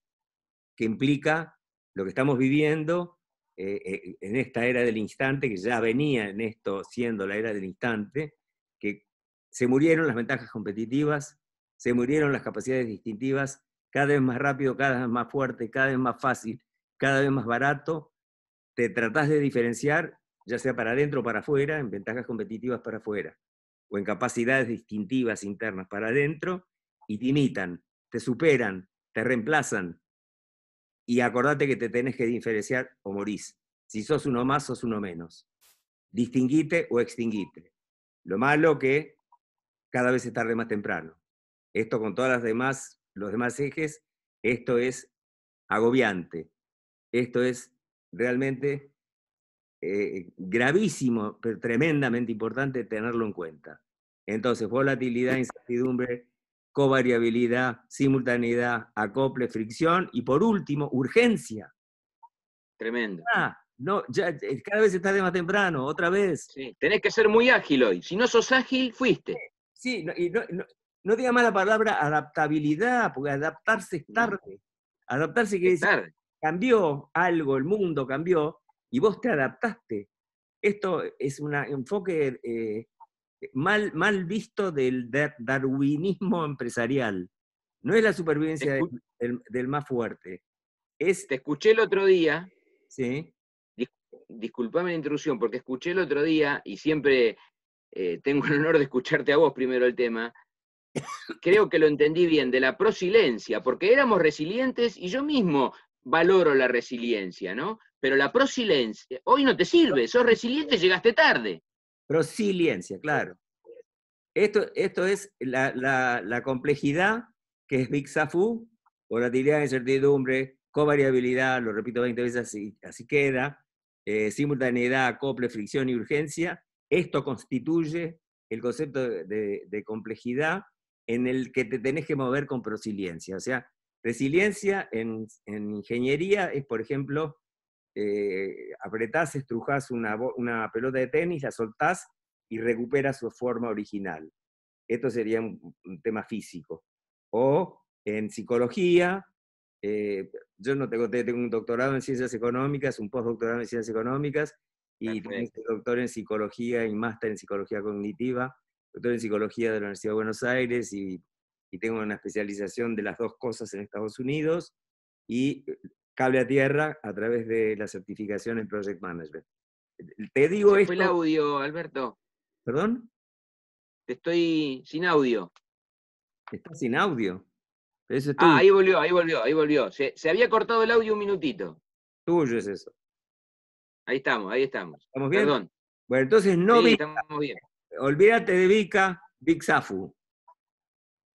que implica lo que estamos viviendo eh, eh, en esta era del instante, que ya venía en esto siendo la era del instante, que se murieron las ventajas competitivas, se murieron las capacidades distintivas, cada vez más rápido, cada vez más fuerte, cada vez más fácil, cada vez más barato, te tratás de diferenciar, ya sea para adentro o para afuera, en ventajas competitivas para afuera o en capacidades distintivas internas para adentro y te imitan, te superan, te reemplazan. Y acordate que te tenés que diferenciar o morís. Si sos uno más, sos uno menos. Distinguite o extinguite. Lo malo que cada vez es tarde más temprano. Esto con todas las demás, los demás ejes, esto es agobiante. Esto es realmente eh, eh, gravísimo, pero tremendamente importante tenerlo en cuenta. Entonces, volatilidad, incertidumbre, covariabilidad, simultaneidad, acople, fricción y por último, urgencia. Tremendo. Ah, no, cada vez está de más temprano, otra vez. tenés que ser muy ágil hoy. Si no sos ágil, fuiste. Sí, no, diga más la palabra adaptabilidad, porque adaptarse es mm. tarde. Adaptarse quiere decir, cambió algo, el mundo cambió, y vos te adaptaste. Esto es un enfoque eh, mal, mal visto del darwinismo empresarial. No es la supervivencia del, más fuerte. Te escuché el otro día. Sí. Disculpame la intrusión porque escuché el otro día y siempre eh, tengo el honor de escucharte a vos primero el tema. Creo que lo entendí bien, de la prosilencia, porque éramos resilientes y yo mismo valoro la resiliencia, ¿no? Pero la prosiliencia, hoy no te sirve, sos resiliente, llegaste tarde. Prosiliencia, claro. Esto, esto es la, complejidad que es Big Safu, volatilidad, incertidumbre, covariabilidad, lo repito 20 veces, así, así queda, eh, simultaneidad, acople, fricción y urgencia. Esto constituye el concepto de, de complejidad en el que te tenés que mover con prosiliencia. O sea, Resiliencia en, ingeniería es, por ejemplo, eh, apretás, estrujás una, pelota de tenis, la soltás y recupera su forma original. Esto sería un, tema físico. O en psicología, eh, yo no tengo, tengo un doctorado en ciencias económicas, un postdoctorado en ciencias económicas, y tengo un doctor en psicología y máster en psicología cognitiva, doctor en psicología de la Universidad de Buenos Aires y y tengo una especialización de las dos cosas en Estados Unidos y eh, cable a tierra a través de la certificación en Project Management. Eh, te digo esto. Fue el audio, Alberto. ¿Perdón? Estoy sin audio. ¿Estás sin audio. ah, ahí volvió, ahí volvió, ahí volvió. Se, había cortado el audio un minutito. Tuyo es eso. Ahí estamos, ahí estamos. ¿Estamos bien? Perdón. Bueno, entonces no sí, bien. Olvídate de Vika, Big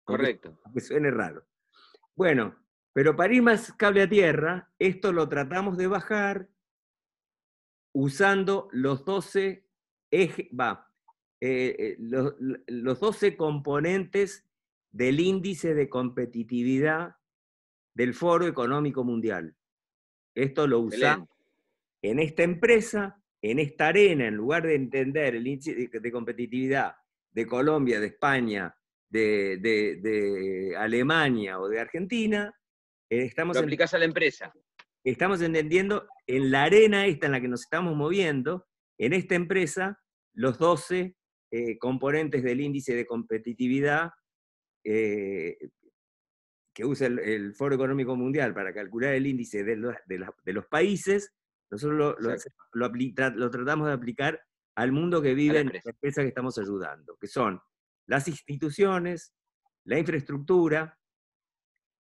Correcto. Suena raro. Bueno, pero para ir más cable a tierra, esto lo tratamos de bajar usando los 12 eje, eh, eh, los, los 12 componentes del índice de competitividad del Foro Económico Mundial. Esto lo usamos en esta empresa, en esta arena, en lugar de entender el índice de competitividad de Colombia, de España, de, Alemania o de Argentina. Eh, estamos Lo a la empresa. Estamos entendiendo en la arena esta en la que nos estamos moviendo, en esta empresa, los 12 eh, componentes del índice de competitividad eh, que usa el, Foro Económico Mundial para calcular el índice de los, países, nosotros lo, lo, tratamos de aplicar al mundo que vive en la empresa que estamos ayudando, que son las instituciones, la infraestructura,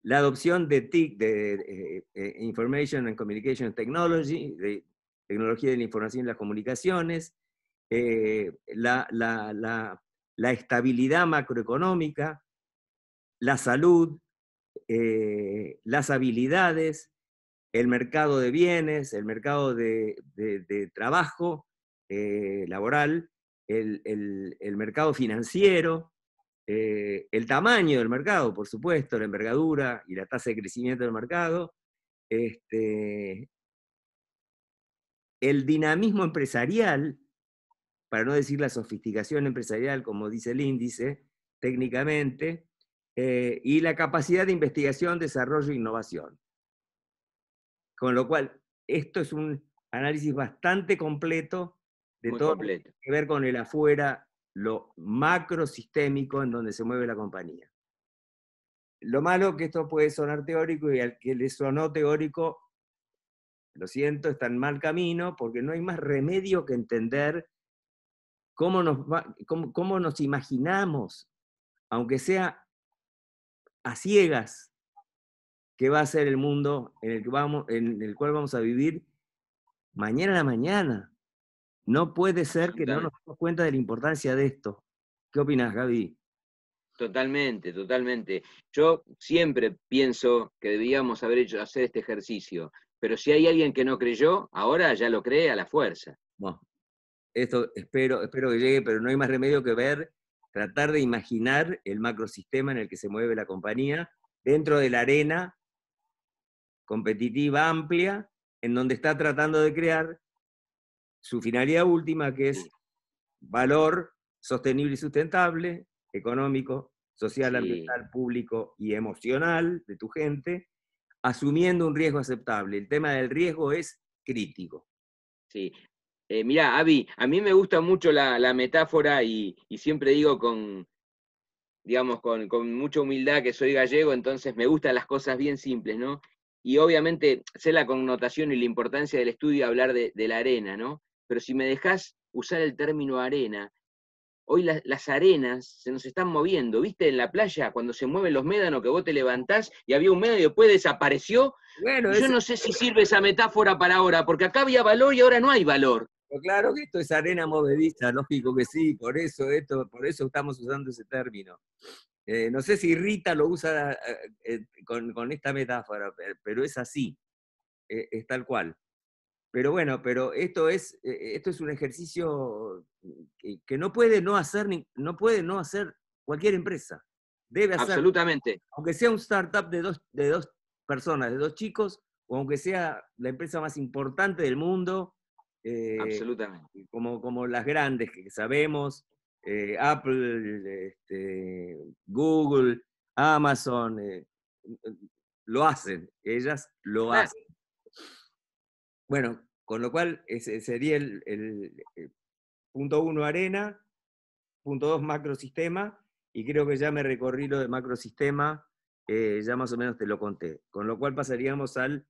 la adopción de TIC, de eh, eh, Information and Communication Technology, de tecnología de la información y las comunicaciones, eh, la, estabilidad macroeconómica, la salud, las habilidades, el mercado de bienes, el mercado de trabajo laboral, el, mercado financiero, eh, el tamaño del mercado, por supuesto, la envergadura y la tasa de crecimiento del mercado, este, el dinamismo empresarial, para no decir la sofisticación empresarial, como dice el índice, técnicamente, eh, y la capacidad de investigación, desarrollo e innovación. Con lo cual, esto es un análisis bastante completo de todo que ver con el afuera, lo macrosistémico en donde se mueve la compañía. Lo malo que esto puede sonar teórico y al que le sonó teórico, lo siento, está en mal camino porque no hay más remedio que entender cómo nos, nos imaginamos, aunque sea a ciegas, qué va a ser el mundo en el, que vamos, en el cual vamos a vivir mañana a la mañana. No puede ser que no nos demos cuenta de la importancia de esto. ¿Qué opinas, Gaby? Totalmente, totalmente. Yo siempre pienso que debíamos haber hecho hacer este ejercicio, pero si hay alguien que no creyó, ahora ya lo cree a la fuerza. Bueno, esto espero, espero que llegue, pero no hay más remedio que ver, tratar de imaginar el macrosistema en el que se mueve la compañía dentro de la arena competitiva amplia, en donde está tratando de crear su finalidad última, que es valor sostenible y sustentable, económico, social, ambiental, público y emocional de tu gente, asumiendo un riesgo aceptable. El tema del riesgo es crítico. Sí. Eh, mira, Avi, a mí me gusta mucho la, metáfora y, siempre digo con, digamos, con, mucha humildad que soy gallego, entonces me gustan las cosas bien simples, ¿no? Y obviamente sé la connotación y la importancia del estudio hablar de la arena, ¿no? Pero si me dejas usar el término arena, hoy las arenas se nos están moviendo. ¿Viste en la playa cuando se mueven los médanos que vos te levantás y había un médano y después desapareció? Bueno, Yo no sé si sirve esa metáfora para ahora, porque acá había valor y ahora no hay valor. claro que esto es arena movediza, lógico que sí, por eso esto, por eso estamos usando ese término. Eh, no sé si Rita lo usa eh, eh, con, esta metáfora, pero es así, es tal cual. Pero bueno, pero esto es, eh, esto es un ejercicio que, no puede no hacer, no puede no hacer cualquier empresa. Debe hacer. Absolutamente. Aunque sea un startup de dos, de dos personas, de dos chicos, o aunque sea la empresa más importante del mundo. Eh, Absolutamente. Como, como las grandes que sabemos, eh, Apple, este, Google, Amazon, lo hacen, ellas lo hacen. Bueno, con lo cual, ese sería el, eh, punto uno arena, punto dos macrosistema, y creo que ya me recorrí lo de macrosistema, eh, ya más o menos te lo conté. Con lo cual pasaríamos al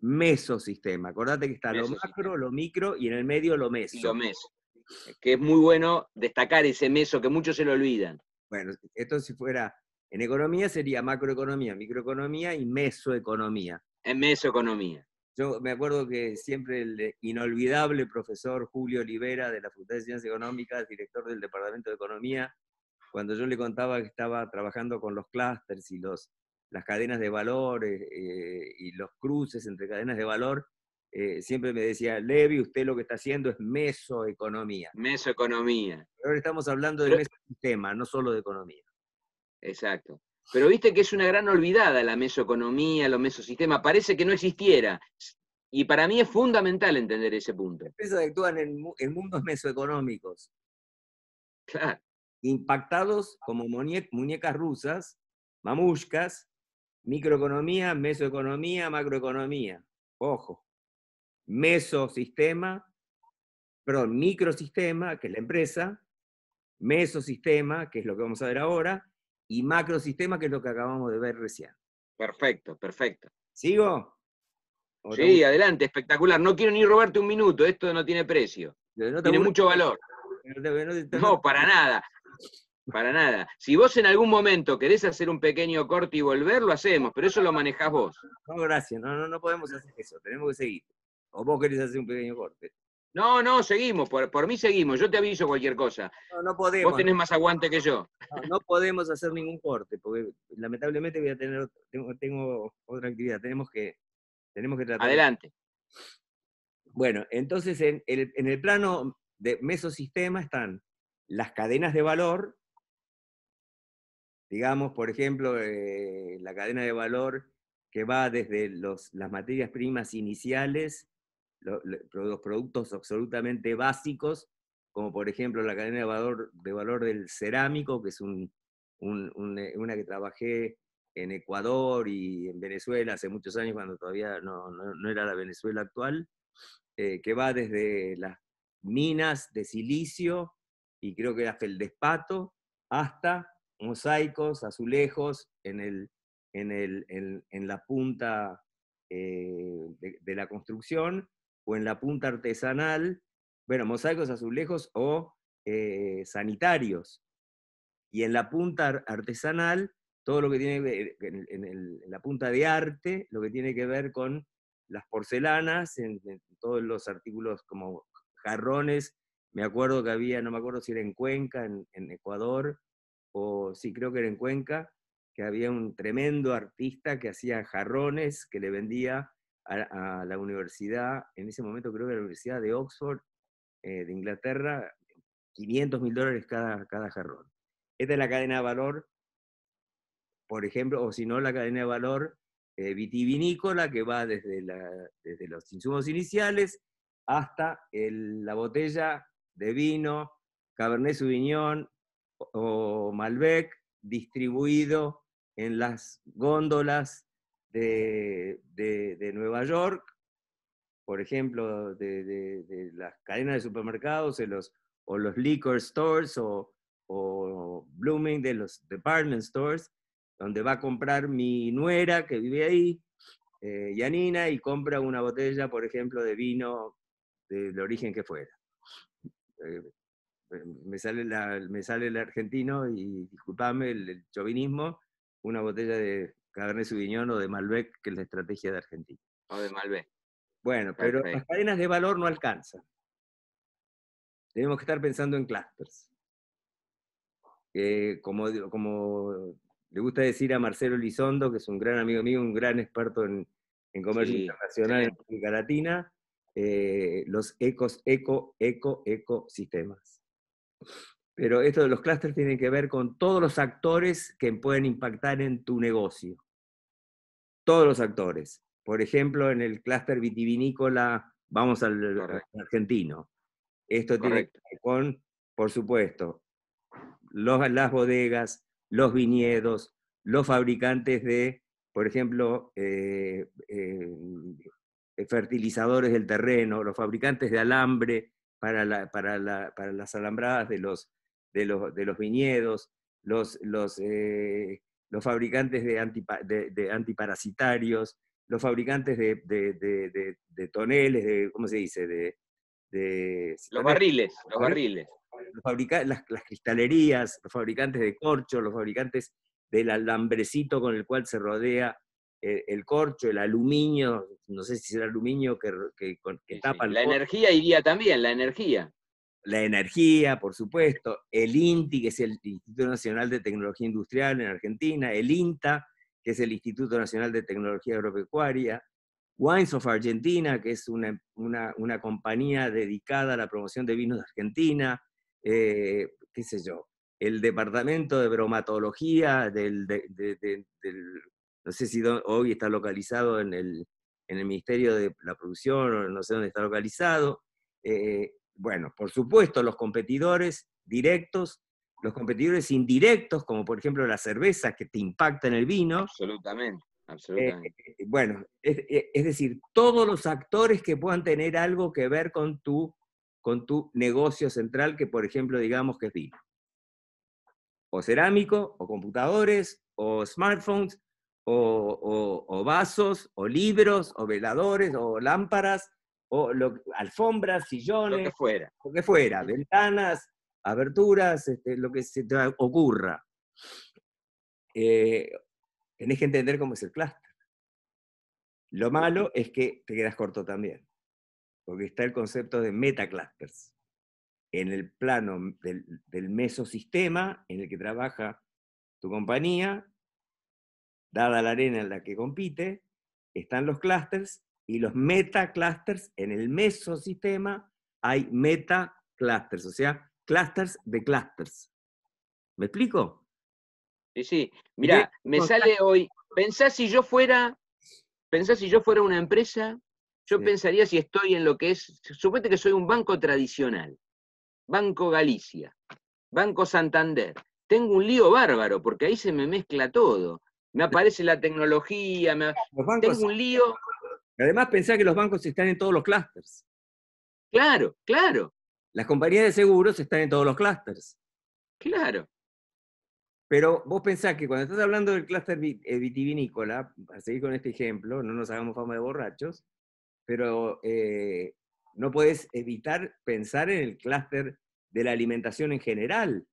mesosistema. Acordate que está lo macro, lo micro y en el medio lo meso. lo meso. Que es muy bueno destacar ese meso, que muchos se lo olvidan. Bueno, esto si fuera en economía sería macroeconomía, microeconomía y mesoeconomía. En mesoeconomía. Yo me acuerdo que siempre el inolvidable profesor Julio Olivera de la Facultad de Ciencias Económicas, director del Departamento de Economía, cuando yo le contaba que estaba trabajando con los clústeres y los, las cadenas de valores eh, y los cruces entre cadenas de valor, eh, siempre me decía, Levi, usted lo que está haciendo es mesoeconomía. Mesoeconomía. Ahora estamos hablando de mesosistema, no solo de economía. Exacto. Pero viste que es una gran olvidada la mesoeconomía, los mesosistemas, parece que no existiera. Y para mí es fundamental entender ese punto. Empresas actúan en, mundos mesoeconómicos. Impactados como muñecas rusas, mamushkas, microeconomía, mesoeconomía, macroeconomía. Ojo. Mesosistema, perdón, microsistema, que es la empresa, mesosistema, que es lo que vamos a ver ahora, y macrosistema, que es lo que acabamos de ver recién. Perfecto, perfecto. ¿Sigo? Sí, adelante, espectacular. No quiero ni robarte un minuto, esto no tiene precio. tiene mucho valor. No, para nada. Para nada. Si vos en algún momento querés hacer un pequeño corte y volver, lo hacemos, pero eso lo manejás vos. No, gracias. no, no podemos hacer eso. Tenemos que seguir. O vos querés hacer un pequeño corte. No, no, seguimos, por, por, mí seguimos, yo te aviso cualquier cosa. No, podemos. Vos tenés más aguante que yo. No, podemos hacer ningún corte, porque lamentablemente voy a tener, tengo, otra actividad, tenemos que, tenemos que tratar. Adelante. Bueno, entonces en el, en el plano de mesosistema están las cadenas de valor, digamos, por ejemplo, eh, la cadena de valor que va desde los, las materias primas iniciales los productos absolutamente básicos, como por ejemplo la cadena de valor, del cerámico, que es eh, una que trabajé en Ecuador y en Venezuela hace muchos años, cuando todavía no, era la Venezuela actual, eh, que va desde las minas de silicio y creo que era feldespato, hasta mosaicos, azulejos en, la punta eh, de, la construcción o en la punta artesanal, bueno, mosaicos azulejos o eh, sanitarios. Y en la punta artesanal, todo lo que tiene en, la punta de arte, lo que tiene que ver con las porcelanas, en, todos los artículos como jarrones, me acuerdo que había, no me acuerdo si era en Cuenca, en, en, Ecuador, o sí, creo que era en Cuenca, que había un tremendo artista que hacía jarrones, que le vendía a, la universidad, en ese momento creo que la Universidad de Oxford, eh, de Inglaterra, 500 mil dólares cada, cada jarrón. Esta es la cadena de valor, por ejemplo, o si no, la cadena de valor eh, vitivinícola que va desde, la, desde los insumos iniciales hasta la botella de vino, Cabernet Sauvignon o Malbec, distribuido en las góndolas de, de, Nueva York, por ejemplo, de, de, las cadenas de supermercados los, o los liquor stores o, o Blooming de los department stores, donde va a comprar mi nuera que vive ahí, eh, Yanina, y compra una botella, por ejemplo, de vino del origen que fuera. Eh, eh, me, sale la, me sale el argentino y discúlpame el, el, chauvinismo, una botella de Cabernet Sauvignon o de Malbec, que es la estrategia de Argentina. O de Malbec. Bueno, pero las cadenas de valor no alcanzan. Tenemos que estar pensando en clusters. como, como le gusta decir a Marcelo Lizondo, que es un gran amigo mío, un gran experto en, comercio internacional en América Latina, eh, los ecos, eco, eco, ecosistemas. Pero esto de los clusters tiene que ver con todos los actores que pueden impactar en tu negocio todos los actores. Por ejemplo, en el clúster vitivinícola, vamos al, argentino. Esto tiene que ver con, por supuesto, las bodegas, los viñedos, los fabricantes de, por ejemplo, eh, eh, fertilizadores del terreno, los fabricantes de alambre para, las alambradas de los, viñedos, los, eh, los fabricantes de, de, de antiparasitarios, los fabricantes de, de, toneles, de, ¿cómo se dice? De, los barriles, los barriles. Los las, cristalerías, los fabricantes de corcho, los fabricantes del alambrecito con el cual se rodea eh, el, corcho, el aluminio, no sé si es el aluminio que, que, tapa La energía iría también, la energía la energía, por supuesto, el INTI, que es el Instituto Nacional de Tecnología Industrial en Argentina, el INTA, que es el Instituto Nacional de Tecnología Agropecuaria, Wines of Argentina, que es una, compañía dedicada a la promoción de vinos de Argentina, eh, qué sé yo, el Departamento de Bromatología del, no sé si hoy está localizado en el, Ministerio de la Producción o no sé dónde está localizado, eh, bueno, por supuesto, los competidores directos, los competidores indirectos, como por ejemplo la cerveza que te impacta en el vino. Absolutamente, eh, absolutamente. Eh, eh, bueno, es, decir, todos los actores que puedan tener algo que ver con tu, con tu negocio central, que por ejemplo digamos que es vino. O cerámico, o computadores, o smartphones, o vasos, o libros, o veladores, o lámparas, o alfombras, sillones, lo que fuera, lo que fuera ventanas, aberturas, este, lo que se te ocurra. Eh, tenés que entender cómo es el clúster. Lo malo es que te quedas corto también, porque está el concepto de metaclusters. En el plano del, del mesosistema en el que trabaja tu compañía, dada la arena en la que compite, están los clusters y los metaclusters, en el mesosistema hay metaclusters, o sea, clusters de clusters. ¿Me explico? Sí, sí. Mira, me sale hoy, pensá si yo fuera, si yo fuera una empresa, yo pensaría si estoy en lo que es, suponete que soy un banco tradicional, Banco Galicia, Banco Santander. Tengo un lío bárbaro porque ahí se me mezcla todo. Me aparece la tecnología, me, tengo un lío Además, pensá que los bancos están en todos los clústeres. Claro, claro. Las compañías de seguros están en todos los clústeres. Claro. Pero vos pensás que cuando estás hablando del clúster eh, vitivinícola, a seguir con este ejemplo, no nos hagamos fama de borrachos, pero eh, no podés evitar pensar en el clúster de la alimentación en general.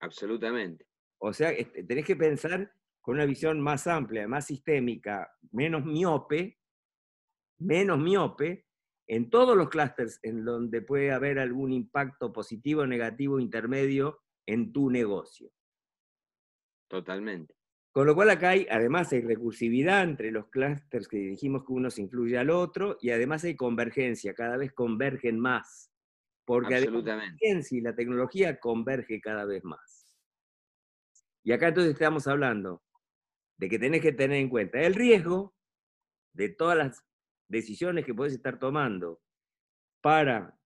Absolutamente. O sea, este, tenés que pensar con una visión más amplia, más sistémica, menos miope, menos miope en todos los clústeres en donde puede haber algún impacto positivo, negativo, intermedio en tu negocio. Totalmente. Con lo cual acá hay, además hay recursividad entre los clústeres que dijimos que uno se influye al otro y además hay convergencia, cada vez convergen más. Porque Absolutamente. la la tecnología converge cada vez más. Y acá entonces estamos hablando de que tenés que tener en cuenta el riesgo de todas las decisiones que podés estar tomando para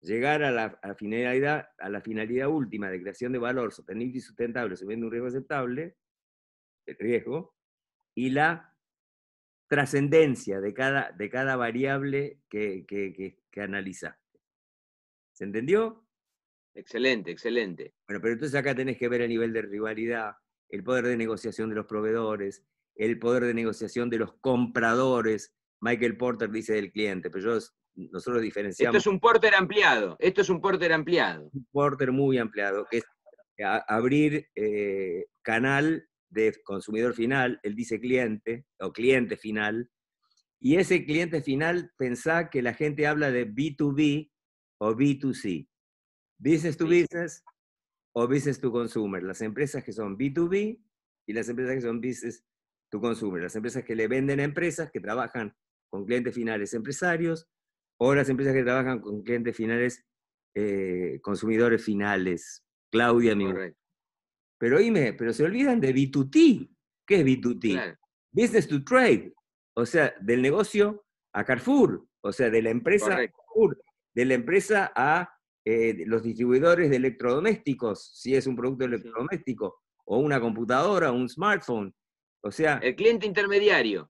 llegar a la, finalidad, a la finalidad última de creación de valor sostenible y sustentable, subiendo un riesgo aceptable, el riesgo, y la trascendencia de cada, de cada variable que, que, que analizaste. ¿Se entendió? Excelente, excelente. Bueno, pero entonces acá tenés que ver el nivel de rivalidad, el poder de negociación de los proveedores, el poder de negociación de los compradores, Michael Porter dice del cliente, pero yo, nosotros diferenciamos. Esto es un Porter ampliado, esto es un Porter ampliado. Un Porter muy ampliado, que es abrir eh, canal de consumidor final, él dice cliente o cliente final, y ese cliente final pensá que la gente habla de B2B o B2C. Business to business o business to consumer. Las empresas que son B2B y las empresas que son business to consumer. Las empresas que le venden a empresas que trabajan con clientes finales empresarios o las empresas que trabajan con clientes finales eh, consumidores finales. Claudia, mi mujer. Pero dime, pero se olvidan de B2T. ¿Qué es B2T? Business to Trade. O sea, del negocio a Carrefour. O sea, de la empresa a Carrefour. De la empresa a eh, los distribuidores de electrodomésticos, si es un producto electrodoméstico, o una computadora, un smartphone. O sea. El cliente intermediario.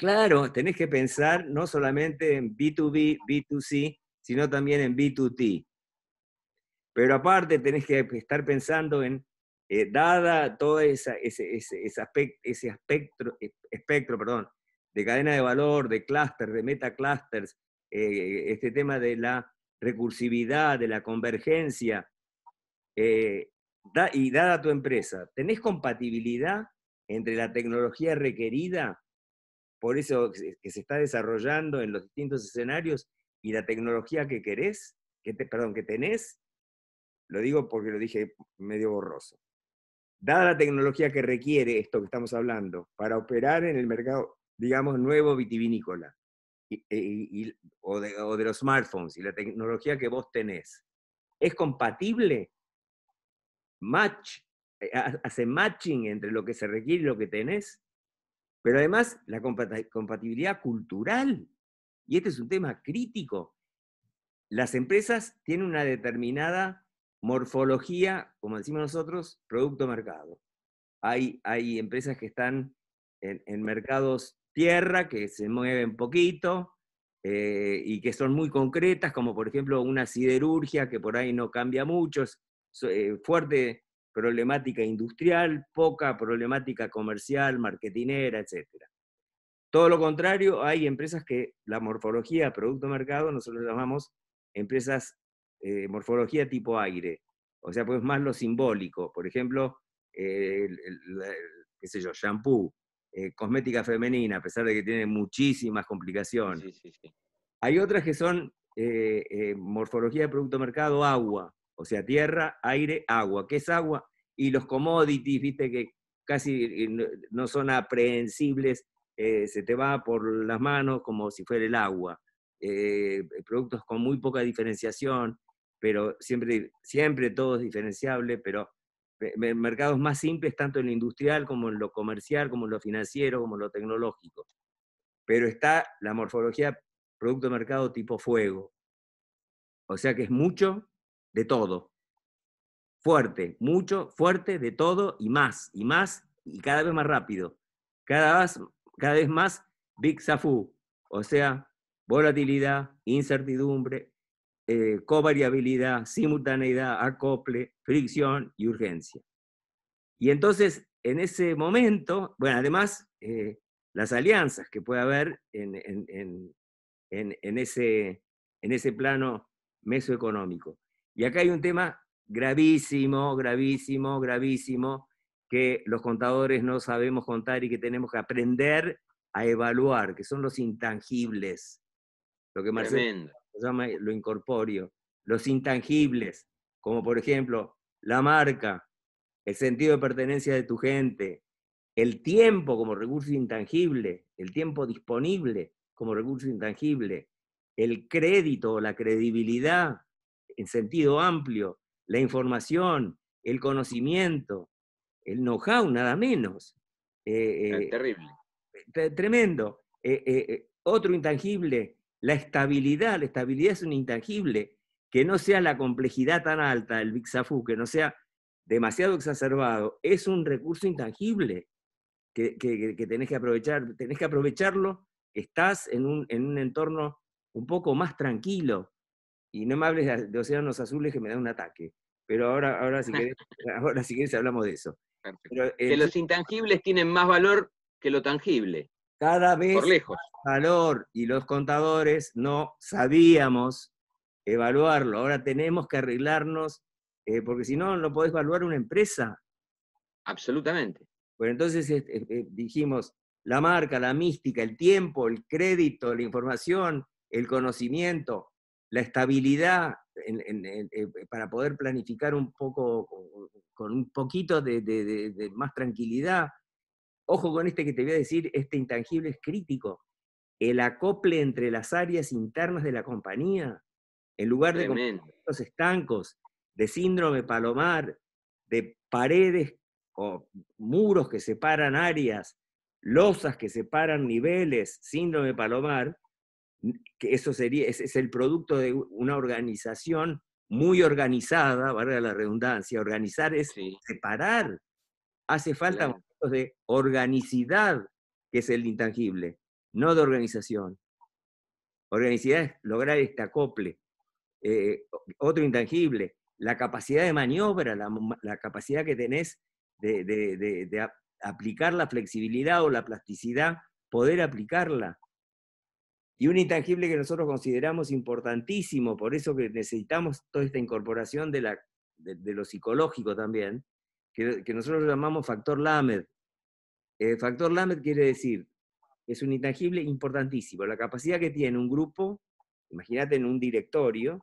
Claro, tenés que pensar no solamente en B2B, B2C, sino también en B2T. Pero aparte tenés que estar pensando en, eh, dada todo ese, ese, aspecto, e-, espectro, perdón, de cadena de valor, de clusters, de metaclusters, eh, este tema de la recursividad, de la convergencia, eh, y dada tu empresa, ¿tenés compatibilidad entre la tecnología requerida por eso que se está desarrollando en los distintos escenarios y la tecnología que querés, que perdón, que tenés, lo digo porque lo dije medio borroso. Dada la tecnología que requiere esto que estamos hablando para operar en el mercado, digamos, nuevo vitivinícola y, e, o, de, los smartphones y la tecnología que vos tenés, ¿es compatible? Match, eh, hace matching entre lo que se requiere y lo que tenés. Pero además, la compatibilidad cultural, y este es un tema crítico, las empresas tienen una determinada morfología, como decimos nosotros, producto-mercado. Hay, hay empresas que están en, mercados tierra, que se mueven poquito eh, y que son muy concretas, como por ejemplo una siderurgia que por ahí no cambia mucho, es eh, fuerte problemática industrial, poca problemática comercial, marketinera, etc. Todo lo contrario, hay empresas que la morfología producto-mercado, nosotros llamamos empresas eh, morfología tipo aire, o sea, pues más lo simbólico, por ejemplo, eh, qué sé yo, shampoo, eh, cosmética femenina, a pesar de que tiene muchísimas complicaciones. Hay otras que son morfología de producto mercado agua, o sea, tierra, aire, agua. ¿Qué es agua? y los commodities, viste, que casi eh, no son aprehensibles, eh, se te va por las manos como si fuera el agua. Eh, productos con muy poca diferenciación, pero siempre, siempre todo es diferenciable, pero mercados más simples, tanto en lo industrial como en lo comercial, como en lo financiero, como en lo tecnológico. Pero está la morfología producto mercado tipo fuego. O sea que es mucho de todo fuerte, mucho, fuerte, de todo y más, y más, y cada vez más rápido. Cada vez, cada vez más Big Safu, o sea, volatilidad, incertidumbre, eh, covariabilidad, simultaneidad, acople, fricción y urgencia. Y entonces, en ese momento, bueno, además, eh, las alianzas que puede haber en, en, en, ese, ese plano mesoeconómico. Y acá hay un tema gravísimo, gravísimo, gravísimo que los contadores no sabemos contar y que tenemos que aprender a evaluar, que son los intangibles. Lo que Marcelo llama lo incorpóreo. Los intangibles, como por ejemplo la marca, el sentido de pertenencia de tu gente, el tiempo como recurso intangible, el tiempo disponible como recurso intangible, el crédito, o la credibilidad en sentido amplio, la información, el conocimiento, el know-how, nada menos. Eh, eh, terrible. Eh, tremendo. otro intangible, la estabilidad. La estabilidad es un intangible. Que no sea la complejidad tan alta, el Big que no sea demasiado exacerbado, es un recurso intangible que, tenés que aprovechar. Tenés que aprovecharlo, estás en un, en un entorno un poco más tranquilo. Y no me hables de, de océanos azules que me da un ataque pero ahora, ahora, si, querés, ahora hablamos de eso. que los intangibles tienen más valor que lo tangible. Cada vez lejos. Más valor y los contadores no sabíamos evaluarlo. Ahora tenemos que arreglarnos eh, porque si no, no podés evaluar una empresa. Absolutamente. pero entonces dijimos, la marca, la mística, el tiempo, el crédito, la información, el conocimiento, la estabilidad, eh, eh, para poder planificar un poco, con un poquito de, más tranquilidad. Ojo con este que te voy a decir, este intangible es crítico. El acople entre las áreas internas de la compañía, en lugar de los estancos, de síndrome palomar, de paredes o muros que separan áreas, losas que separan niveles, síndrome palomar, que eso sería, es, el producto de una organización muy organizada, valga la redundancia, organizar es separar. Hace falta de organicidad, que es el intangible, no de organización. Organicidad es lograr este acople. Eh, otro intangible, la capacidad de maniobra, la, capacidad que tenés de, aplicar la flexibilidad o la plasticidad, poder aplicarla. Y un intangible que nosotros consideramos importantísimo, por eso que necesitamos toda esta incorporación de, la, de, lo psicológico también, que, nosotros llamamos factor LAMED. Eh, factor LAMED quiere decir, es un intangible importantísimo, la capacidad que tiene un grupo, imagínate en un directorio,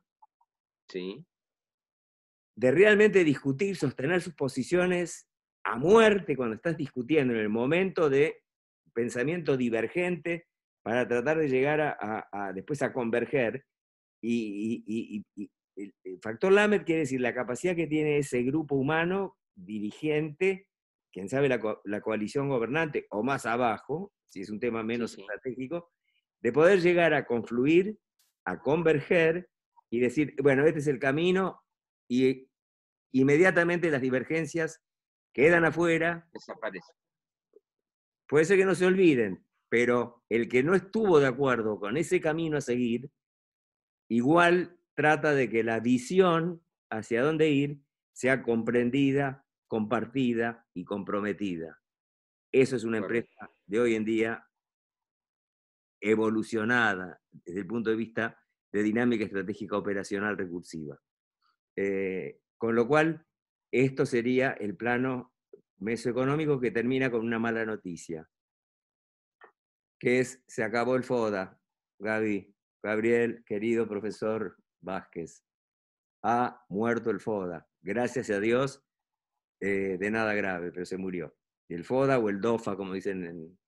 de realmente discutir, sostener sus posiciones a muerte cuando estás discutiendo en el momento de pensamiento divergente para tratar de llegar a, después a converger. Y, el factor Lambert quiere decir la capacidad que tiene ese grupo humano, dirigente, quien sabe la, coalición gobernante, o más abajo, si es un tema menos estratégico, de poder llegar a confluir, a converger y decir, bueno, este es el camino y inmediatamente las divergencias quedan afuera. Desaparecen. Puede ser que no se olviden, pero el que no estuvo de acuerdo con ese camino a seguir, igual trata de que la visión hacia dónde ir sea comprendida, compartida y comprometida. Eso es una empresa de hoy en día evolucionada desde el punto de vista de dinámica estratégica operacional recursiva. Eh, con lo cual, esto sería el plano mesoeconómico que termina con una mala noticia que es Se acabó el FODA, Gaby, Gabriel, querido profesor Vázquez. Ha muerto el FODA. Gracias a Dios, eh, de nada grave, pero se murió. El FODA o el DOFA, como dicen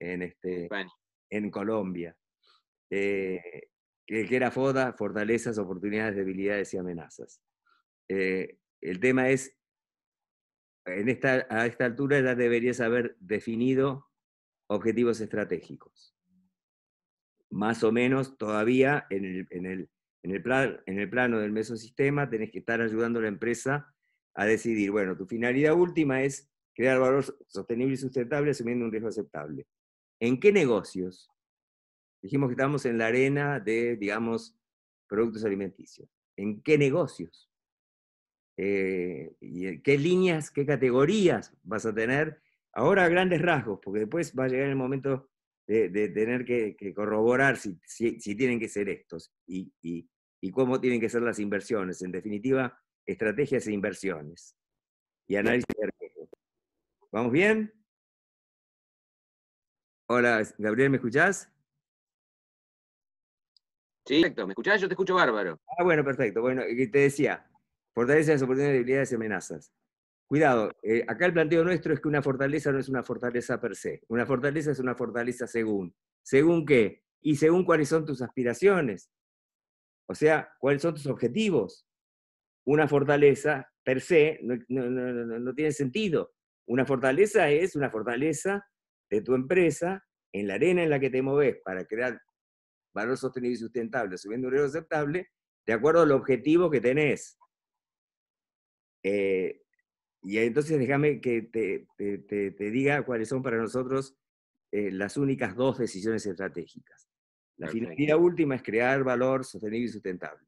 en, este, Colombia. Eh, que era FODA, fortalezas, oportunidades, debilidades y amenazas. Eh, el tema es, en esta, a esta altura ya deberías haber definido objetivos estratégicos. Más o menos todavía en el, en el, plan, en el plano del mesosistema tenés que estar ayudando a la empresa a decidir, bueno, tu finalidad última es crear valor sostenible y sustentable asumiendo un riesgo aceptable. ¿En qué negocios? Dijimos que estamos en la arena de, digamos, productos alimenticios. ¿En qué negocios? Eh, ¿Y qué líneas, qué categorías vas a tener Ahora grandes rasgos, porque después va a llegar el momento de, tener que, corroborar si, si, tienen que ser estos y, cómo tienen que ser las inversiones. En definitiva, estrategias e inversiones y análisis de riesgo. ¿Vamos bien? Hola, Gabriel, ¿me escuchás? Sí, perfecto. ¿Me escuchás? Yo te escucho bárbaro. Ah, bueno, perfecto. Bueno, te decía, fortalece las oportunidades, debilidades y amenazas. Cuidado, eh, acá el planteo nuestro es que una fortaleza no es una fortaleza per se. Una fortaleza es una fortaleza según. ¿Según qué? Y según cuáles son tus aspiraciones. O sea, cuáles son tus objetivos. Una fortaleza per se no, tiene sentido. Una fortaleza es una fortaleza de tu empresa en la arena en la que te moves para crear valor sostenible y sustentable, subiendo un riesgo aceptable, de acuerdo al objetivo que tenés. Eh, y entonces déjame que te, diga cuáles son para nosotros eh, las únicas dos decisiones estratégicas. La finalidad última es crear valor sostenible y sustentable,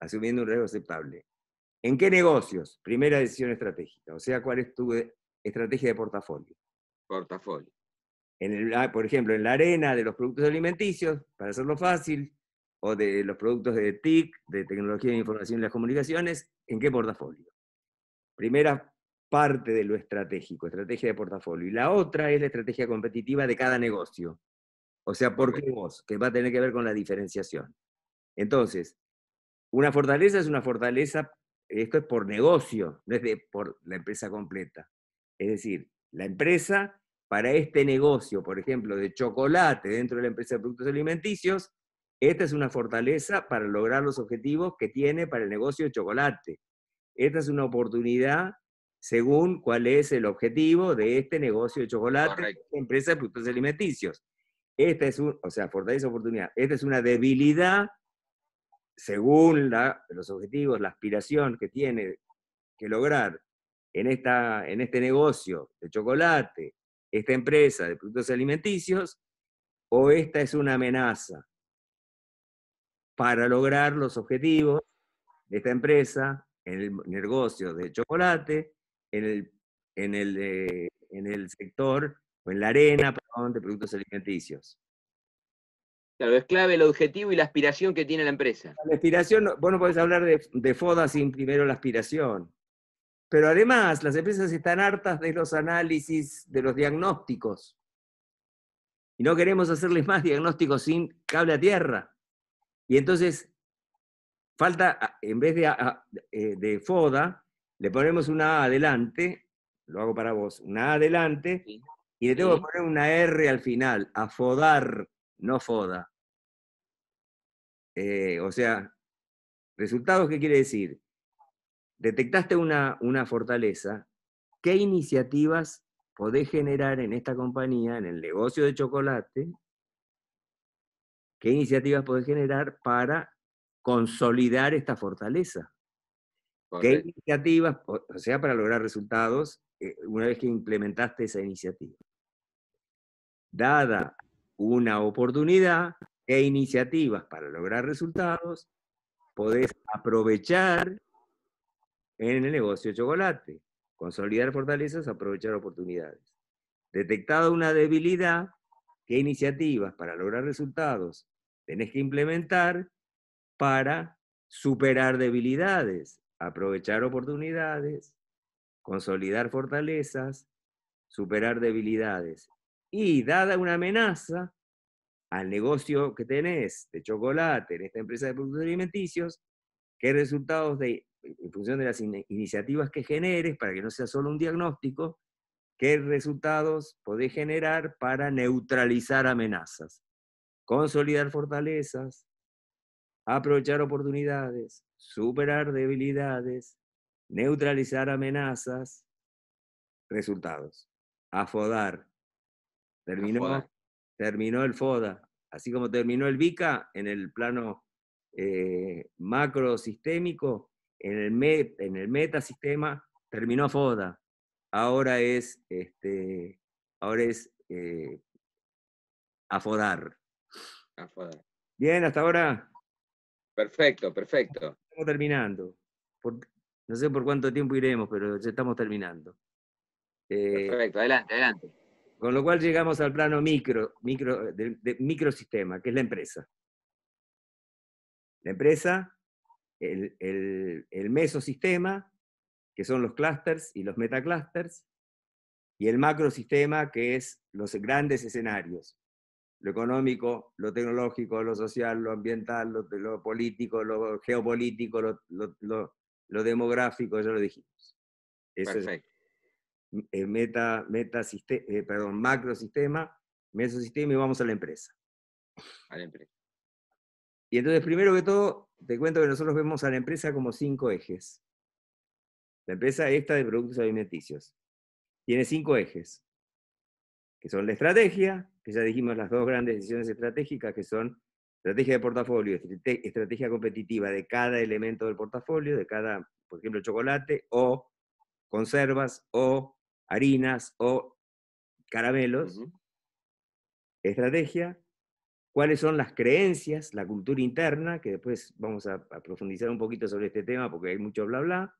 asumiendo un riesgo aceptable. ¿En qué negocios? Primera decisión estratégica, o sea, ¿cuál es tu e, estrategia de portafolio? Portafolio. Ah, por ejemplo, en la arena de los productos alimenticios, para hacerlo fácil, o de los productos de TIC, de tecnología de información y las comunicaciones, ¿en qué portafolio? Primera parte de lo estratégico, estrategia de portafolio. Y la otra es la estrategia competitiva de cada negocio. O sea, ¿por qué vos? Que va a tener que ver con la diferenciación. Entonces, una fortaleza es una fortaleza, esto es por negocio, no es por la empresa completa. Es decir, la empresa para este negocio, por ejemplo, de chocolate dentro de la empresa de productos alimenticios, esta es una fortaleza para lograr los objetivos que tiene para el negocio de chocolate. Esta es una oportunidad según cuál es el objetivo de este negocio de chocolate, esta empresa de productos alimenticios. Esta es un, o sea, oportunidad. Esta es una debilidad según los objetivos, la aspiración que tiene que lograr en, esta, en este negocio de chocolate, esta empresa de productos alimenticios, o esta es una amenaza para lograr los objetivos de esta empresa en el negocio de chocolate, en el, en el, eh, en el sector o en la arena de productos alimenticios. Claro, es clave el objetivo y la aspiración que tiene la empresa. La aspiración, vos no podés hablar de, de FODA sin primero la aspiración. Pero además, las empresas están hartas de los análisis, de los diagnósticos. Y no queremos hacerles más diagnósticos sin cable a tierra. Y entonces, falta, en vez de, eh, de FODA, le ponemos una A adelante, lo hago para vos, una A adelante, y le tengo que poner una R al final, afodar, no foda. Eh, o sea, resultados, ¿qué quiere decir? Detectaste una, una fortaleza, ¿qué iniciativas podés generar en esta compañía, en el negocio de chocolate? ¿Qué iniciativas podés generar para consolidar esta fortaleza? ¿Qué iniciativas, o sea, para lograr resultados, eh, una vez que implementaste esa iniciativa? Dada una oportunidad, ¿qué iniciativas para lograr resultados podés aprovechar en el negocio de chocolate? Consolidar fortalezas, aprovechar oportunidades. Detectada una debilidad, ¿qué iniciativas para lograr resultados tenés que implementar para superar debilidades, aprovechar oportunidades, consolidar fortalezas, superar debilidades. Y dada una amenaza al negocio que tenés de chocolate en esta empresa de productos alimenticios, qué resultados de, en función de las iniciativas que generes, para que no sea solo un diagnóstico, qué resultados podés generar para neutralizar amenazas, consolidar fortalezas, aprovechar oportunidades, superar debilidades, neutralizar amenazas, resultados. Afodar. Terminó, terminó el FODA. Así como terminó el VICA en el plano eh, macrosistémico, en el, metasistema terminó foda. Ahora es, este, ahora es eh, AFODAR. Bien, hasta ahora. Perfecto, perfecto. Estamos terminando. no sé por cuánto tiempo iremos, pero ya estamos terminando. Eh, perfecto, adelante, adelante. Con lo cual llegamos al plano micro, micro microsistema, que es la empresa. La empresa, el, mesosistema, que son los clusters y los metaclusters, y el macrosistema, que es los grandes escenarios, lo económico, lo tecnológico, lo social, lo ambiental, lo, político, lo geopolítico, lo, demográfico, ya lo dijimos. Eso Perfecto. Es, meta, meta eh, sistema, perdón, macrosistema, mesosistema y vamos a la empresa. A la empresa. Y entonces, primero que todo, te cuento que nosotros vemos a la empresa como cinco ejes. La empresa esta de productos alimenticios tiene cinco ejes que son la estrategia, que ya dijimos las dos grandes decisiones estratégicas, que son estrategia de portafolio, estrategia competitiva de cada elemento del portafolio, de cada, por ejemplo, chocolate o conservas o harinas o caramelos. Estrategia, cuáles son las creencias, la cultura interna, que después vamos a, profundizar un poquito sobre este tema porque hay mucho bla bla.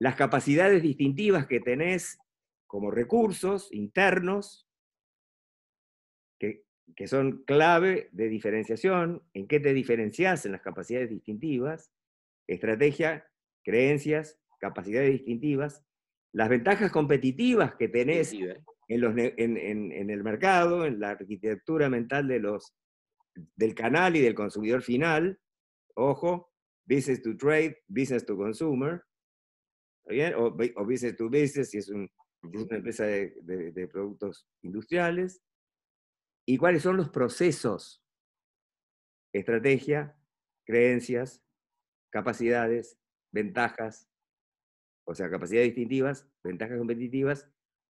Las capacidades distintivas que tenés como recursos internos que, que son clave de diferenciación, en qué te diferencias en las capacidades distintivas, estrategia, creencias, capacidades distintivas, las ventajas competitivas que tenés en, los, en, el mercado, en la arquitectura mental de los, del canal y del consumidor final, ojo, business to trade, business to consumer, bien? O, o business to business si es un es una empresa de, productos industriales, y cuáles son los procesos, estrategia, creencias, capacidades, ventajas, o sea, capacidades distintivas, ventajas competitivas,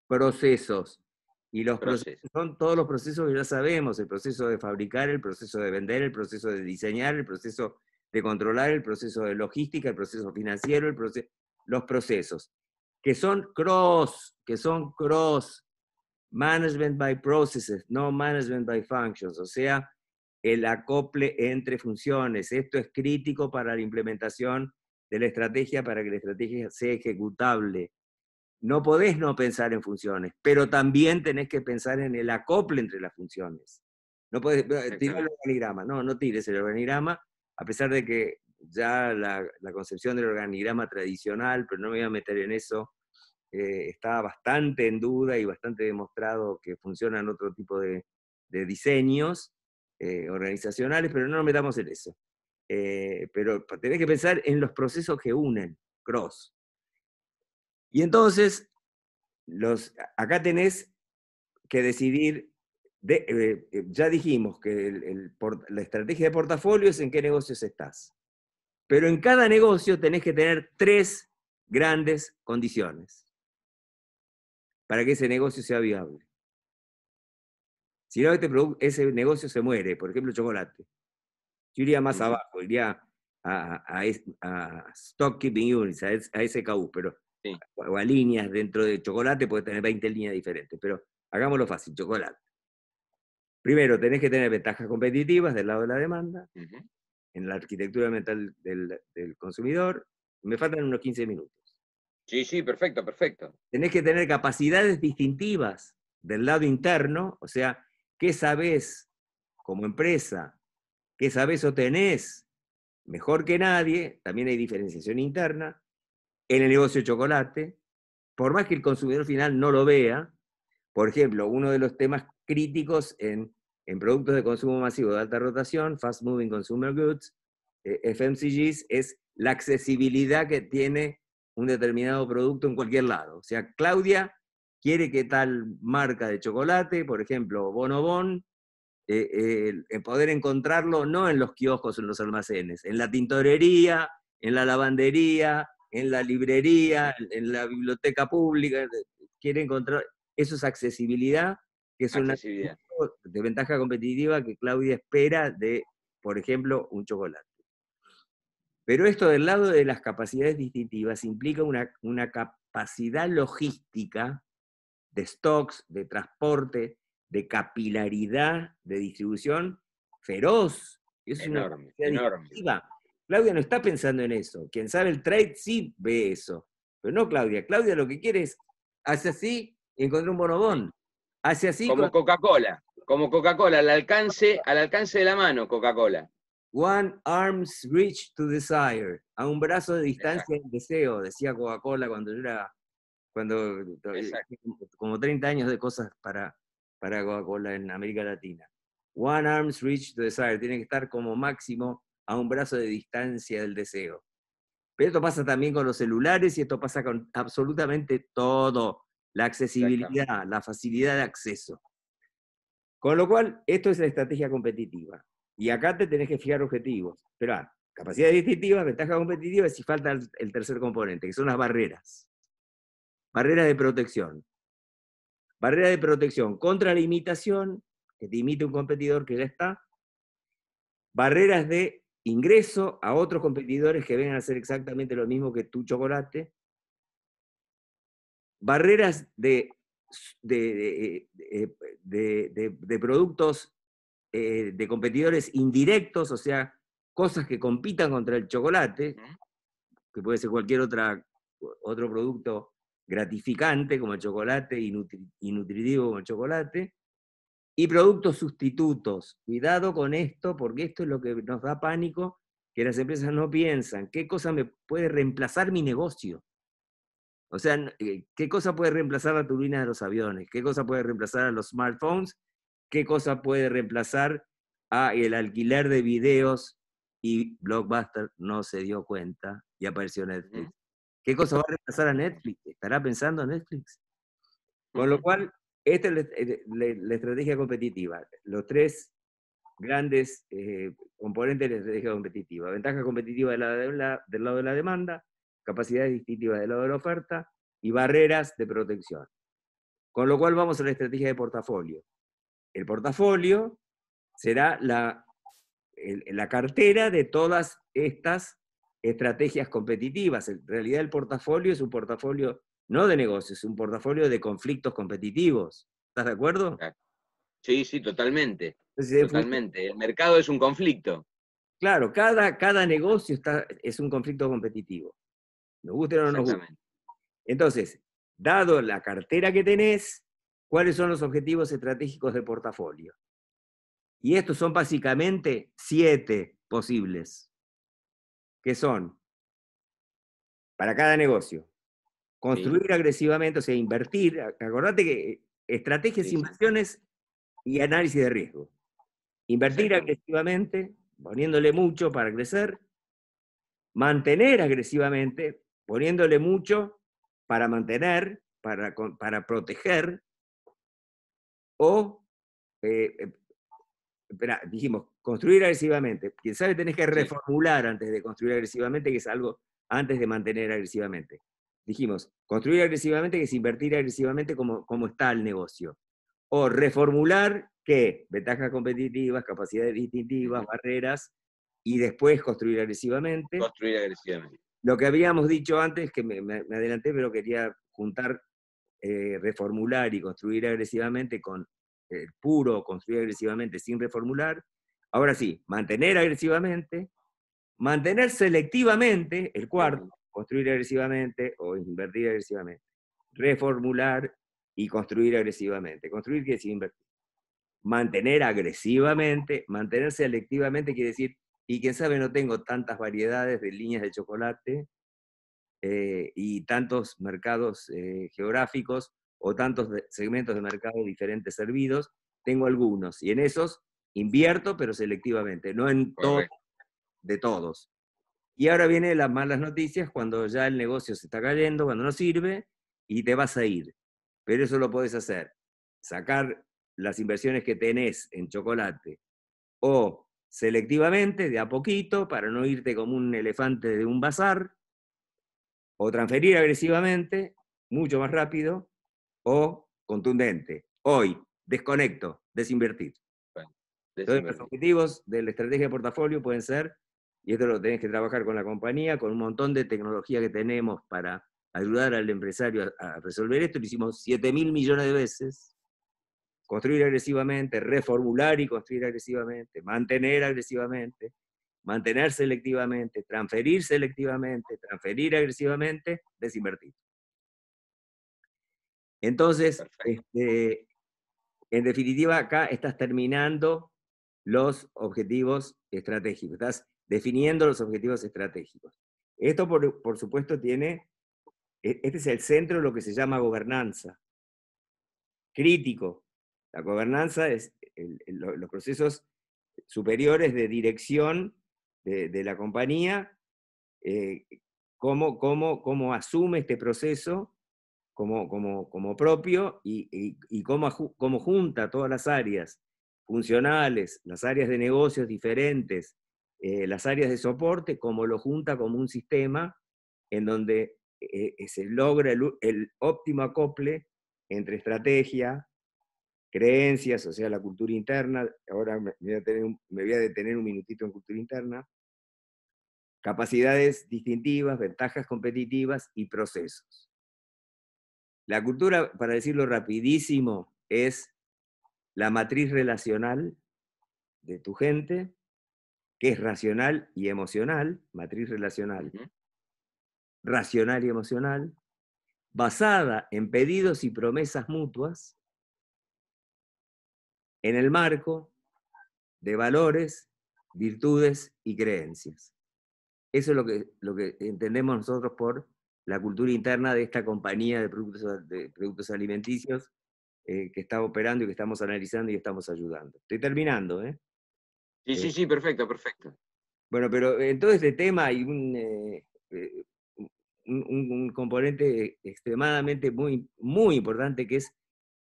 procesos. Y los procesos. son todos los procesos que ya sabemos, el proceso de fabricar, el proceso de vender, el proceso de diseñar, el proceso de controlar, el proceso de logística, el proceso financiero, el los procesos que son cross, que son cross, management by processes, no management by functions, o sea, el acople entre funciones. Esto es crítico para la implementación de la estrategia, para que la estrategia sea ejecutable. No podés no pensar en funciones, pero también tenés que pensar en el acople entre las funciones. No podés eh, tirar el organigrama, no, no tires el organigrama, a pesar de que ya la, concepción del organigrama tradicional, pero no me voy a meter en eso, eh, está bastante en duda y bastante demostrado que funcionan otro tipo de, diseños eh, organizacionales, pero no nos metamos en eso. Eh, pero tenés que pensar en los procesos que unen, cross. Y entonces, acá tenés que decidir, ya dijimos que la estrategia de portafolio es en qué negocios estás. Pero en cada negocio tenés que tener tres grandes condiciones para que ese negocio sea viable. Si no, este ese negocio se muere, por ejemplo, chocolate. Yo iría más abajo, iría a, Stock Keeping Units, a, SKU, pero o a líneas dentro de chocolate, puede tener 20 líneas diferentes, pero hagámoslo fácil, chocolate. Primero, tenés que tener ventajas competitivas del lado de la demanda en la arquitectura mental del, consumidor. Me faltan unos 15 minutos. Sí, sí, perfecto, perfecto. Tenés que tener capacidades distintivas del lado interno, o sea, qué sabés como empresa, qué sabés o tenés mejor que nadie, también hay diferenciación interna, en el negocio de chocolate, por más que el consumidor final no lo vea, por ejemplo, uno de los temas críticos en en productos de consumo masivo de alta rotación, fast moving consumer goods, eh, FMCGs, es la accesibilidad que tiene un determinado producto en cualquier lado. O sea, Claudia quiere que tal marca de chocolate, por ejemplo, Bonobon, eh, eh, eh poder encontrarlo no en los kioscos, en los almacenes, en la tintorería, en la lavandería, en la librería, en la biblioteca pública, quiere encontrar, eso es accesibilidad, que es accesibilidad. una de ventaja competitiva que Claudia espera de, por ejemplo, un chocolate. Pero esto del lado de las capacidades distintivas implica una, una capacidad logística de stocks, de transporte, de capilaridad, de distribución feroz. Es enorme, una enorme. Claudia no está pensando en eso. Quien sabe el trade sí ve eso. Pero no Claudia. Claudia lo que quiere es, hace así y encontró un bonobón. Hace así. Como Coca-Cola. Como Coca-Cola, al alcance, al alcance de la mano, Coca-Cola. One arm's reach to desire. A un brazo de distancia del deseo, decía Coca-Cola cuando yo era. Cuando, eh, como 30 años de cosas para, para Coca-Cola en América Latina. One arm's reach to desire. Tiene que estar como máximo a un brazo de distancia del deseo. Pero esto pasa también con los celulares y esto pasa con absolutamente todo. La accesibilidad, la facilidad de acceso. Con lo cual, esto es la estrategia competitiva. Y acá te tenés que fijar objetivos. Pero ah, capacidad distintiva, ventaja competitiva, y si falta el tercer componente, que son las barreras. Barreras de protección. Barreras de protección contra la imitación, que te imite un competidor que ya está. Barreras de ingreso a otros competidores que vengan a hacer exactamente lo mismo que tu chocolate. Barreras de eh, de, de, productos eh, de competidores indirectos, o sea, cosas que compitan contra el chocolate, que puede ser cualquier otro producto gratificante como el chocolate y nutritivo como el chocolate, y productos sustitutos. Cuidado con esto, porque esto es lo que nos da pánico, que las empresas no piensan, ¿qué cosa me puede reemplazar mi negocio? O sea, eh, ¿qué cosa puede reemplazar la turbina de los aviones? ¿Qué cosa puede reemplazar a los smartphones? ¿Qué cosa puede reemplazar a el alquiler de videos? Y Blockbuster no se dio cuenta y apareció Netflix. ¿Qué cosa va a reemplazar a Netflix? ¿Estará pensando Netflix? Con lo cual, esta es eh, la, estrategia competitiva. Los tres grandes eh, componentes de la estrategia competitiva. Ventaja competitiva del lado de la demanda, capacidades distintivas del lado de la oferta y barreras de protección. Con lo cual vamos a la estrategia de portafolio. El portafolio será la, la cartera de todas estas estrategias competitivas. En realidad el portafolio es un portafolio no de negocios, es un portafolio de conflictos competitivos. ¿Estás de acuerdo? Sí, sí, totalmente. totalmente. El mercado es un conflicto. Claro, cada, cada negocio está, es un conflicto competitivo. Nos guste o no nos guste. Entonces, dado la cartera que tenés, ¿cuáles son los objetivos estratégicos de portafolio? Y estos son básicamente siete posibles, que son para cada negocio. Construir agresivamente, o sea, invertir. Acordate que eh, estrategias, inversiones y análisis de riesgo. Invertir agresivamente, poniéndole mucho para crecer. Mantener agresivamente, poniéndole mucho para mantener, para, para proteger, o, eh, eh, espera, dijimos, construir agresivamente. Quien sabe tenés que reformular antes de construir agresivamente, que es algo antes de mantener agresivamente. Dijimos, construir agresivamente que es invertir agresivamente como, como está el negocio. O reformular ¿qué? ventajas competitivas, capacidades distintivas, barreras, y después construir agresivamente. Construir agresivamente. Lo que habíamos dicho antes, que me, adelanté, pero quería juntar, eh, reformular y construir agresivamente con el eh, puro, construir agresivamente sin reformular. Ahora sí, mantener agresivamente, mantener selectivamente, el cuarto, construir agresivamente o invertir agresivamente. Reformular y construir agresivamente. Construir quiere decir invertir. Mantener agresivamente, mantener selectivamente quiere decir y quién sabe, no tengo tantas variedades de líneas de chocolate eh, y tantos mercados eh, geográficos o tantos segmentos de mercado diferentes servidos. Tengo algunos y en esos invierto, pero selectivamente, no en todo, de todos. Y ahora vienen las malas noticias cuando ya el negocio se está cayendo, cuando no sirve y te vas a ir. Pero eso lo podés hacer. Sacar las inversiones que tenés en chocolate o selectivamente, de a poquito, para no irte como un elefante de un bazar, o transferir agresivamente, mucho más rápido, o contundente. Hoy, desconecto, desinvertir. los objetivos de la estrategia de portafolio pueden ser, y esto lo tenés que trabajar con la compañía, con un montón de tecnología que tenemos para ayudar al empresario a, a resolver esto, lo hicimos 7 mil millones de veces, construir agresivamente, reformular y construir agresivamente, mantener agresivamente, mantener selectivamente, transferir selectivamente, transferir agresivamente, desinvertir. Entonces, este, en definitiva, acá estás terminando los objetivos estratégicos, estás definiendo los objetivos estratégicos. Esto, por, por supuesto, tiene, e, este es el centro de lo que se llama gobernanza, crítico, la gobernanza es los procesos superiores de dirección de, la compañía, eh, cómo, cómo, asume este proceso como, como, como propio y, y, cómo, junta todas las áreas funcionales, las áreas de negocios diferentes, eh, las áreas de soporte, cómo lo junta como un sistema en donde eh, se logra el, óptimo acople entre estrategia, creencias, o sea, la cultura interna, ahora me voy a, detener un minutito en cultura interna, capacidades distintivas, ventajas competitivas y procesos. La cultura, para decirlo rapidísimo, es la matriz relacional de tu gente, que es racional y emocional, matriz relacional, racional y emocional, basada en pedidos y promesas mutuas, en el marco de valores, virtudes y creencias. Eso es lo que, lo que entendemos nosotros por la cultura interna de esta compañía de productos, de productos alimenticios eh, que está operando y que estamos analizando y estamos ayudando. Estoy terminando, ¿eh? Sí, sí, eh, sí, perfecto, perfecto. Bueno, pero en todo este tema hay un, eh, un, un componente extremadamente muy, muy importante que es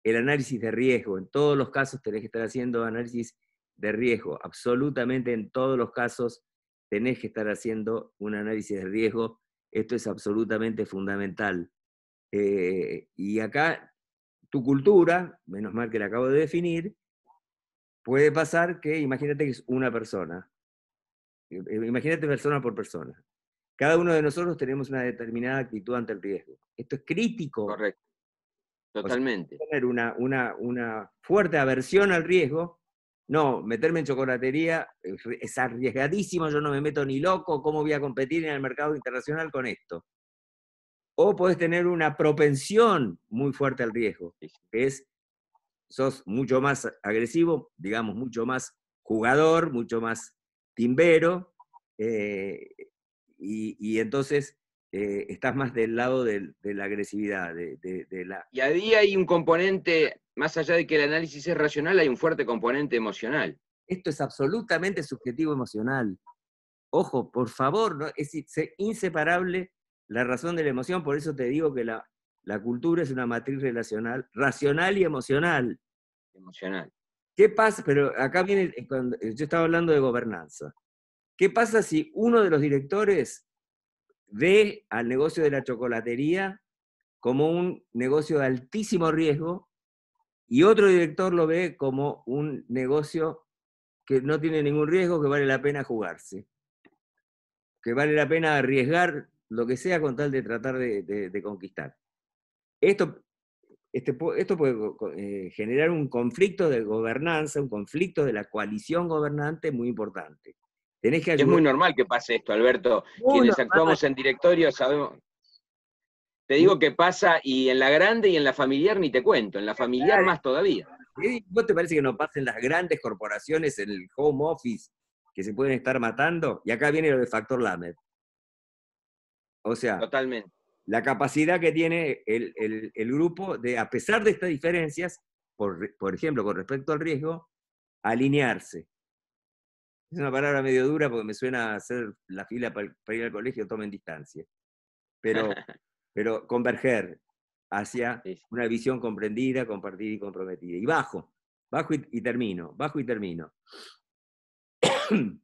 el análisis de riesgo. En todos los casos tenés que estar haciendo análisis de riesgo. Absolutamente en todos los casos tenés que estar haciendo un análisis de riesgo. Esto es absolutamente fundamental. Eh, y acá tu cultura, menos mal que la acabo de definir, puede pasar que, imagínate que es una persona. Eh, imagínate persona por persona. Cada uno de nosotros tenemos una determinada actitud ante el riesgo. Esto es crítico. Correcto Totalmente. tener una, una, una fuerte aversión al riesgo. No, meterme en chocolatería es arriesgadísimo, yo no me meto ni loco, ¿cómo voy a competir en el mercado internacional con esto? O puedes tener una propensión muy fuerte al riesgo, que es, sos mucho más agresivo, digamos, mucho más jugador, mucho más timbero, eh, y, entonces eh, estás más del lado de, la agresividad. De, la... Y ahí hay un componente, más allá de que el análisis es racional, hay un fuerte componente emocional. Esto es absolutamente subjetivo emocional. Ojo, por favor, es inseparable la razón de la emoción, por eso te digo que la, la cultura es una matriz relacional, racional y emocional. Emocional. ¿Qué pasa? Pero acá viene, eh, cuando, eh, yo estaba hablando de gobernanza. ¿Qué pasa si uno de los directores ve al negocio de la chocolatería como un negocio de altísimo riesgo y otro director lo ve como un negocio que no tiene ningún riesgo, que vale la pena jugarse, que vale la pena arriesgar lo que sea con tal de tratar de, conquistar. Esto, este puede eh, generar un conflicto de gobernanza, un conflicto de la coalición gobernante muy importante. Es muy normal que pase esto, Alberto. Quienes actuamos en directorio sabemos. Te digo que pasa y en la grande y en la familiar ni te cuento, en la familiar más todavía. ¿Vos te parece que no pasen las grandes corporaciones en el home office que se pueden estar matando? Y acá viene lo de factor Lamed. O sea, Totalmente. la capacidad que tiene el, el, grupo de, a pesar de estas diferencias, por, por ejemplo, con respecto al riesgo, alinearse. Es una palabra medio dura porque me suena a hacer la fila para, ir al colegio, tomen distancia. Pero, converger hacia una visión comprendida, compartida y comprometida. Y bajo, bajo y, termino, bajo y termino.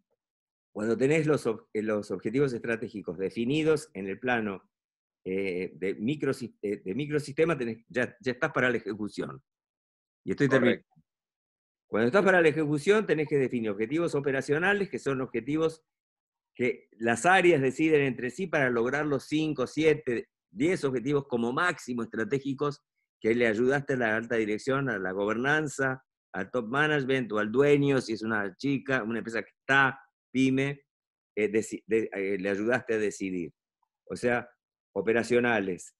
Cuando tenés eh, los, objetivos estratégicos definidos en el plano eh, eh, de, microsistema, ya, estás para la ejecución. Y estoy terminando. Cuando estás para la ejecución, tenés que definir objetivos operacionales, que son objetivos que las áreas deciden entre sí para lograr los 5, 7, 10 objetivos como máximo estratégicos que le ayudaste a la alta dirección, a la gobernanza, al top management o al dueño, si es una chica, una empresa que está, pyme, eh, eh, le ayudaste a decidir. O sea, operacionales,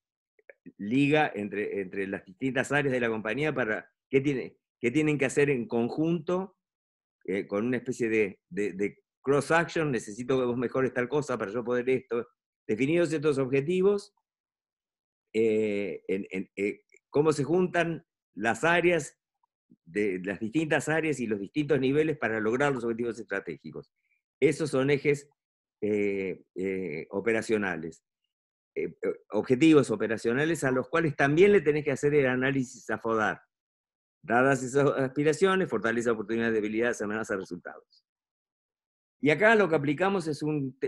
liga entre, entre las distintas áreas de la compañía para qué tiene, que tienen que hacer en conjunto, eh, con una especie de, cross-action, necesito que vos mejores tal cosa para yo poder esto. Definidos estos objetivos, eh, eh, cómo se juntan las áreas, las distintas áreas y los distintos niveles para lograr los objetivos estratégicos. Esos son ejes operacionales. objetivos operacionales a los cuales también le tenés que hacer el análisis a FODAR Dadas esas aspiraciones, fortaleza, oportunidades, debilidades, amenazas, resultados. Y acá lo que aplicamos es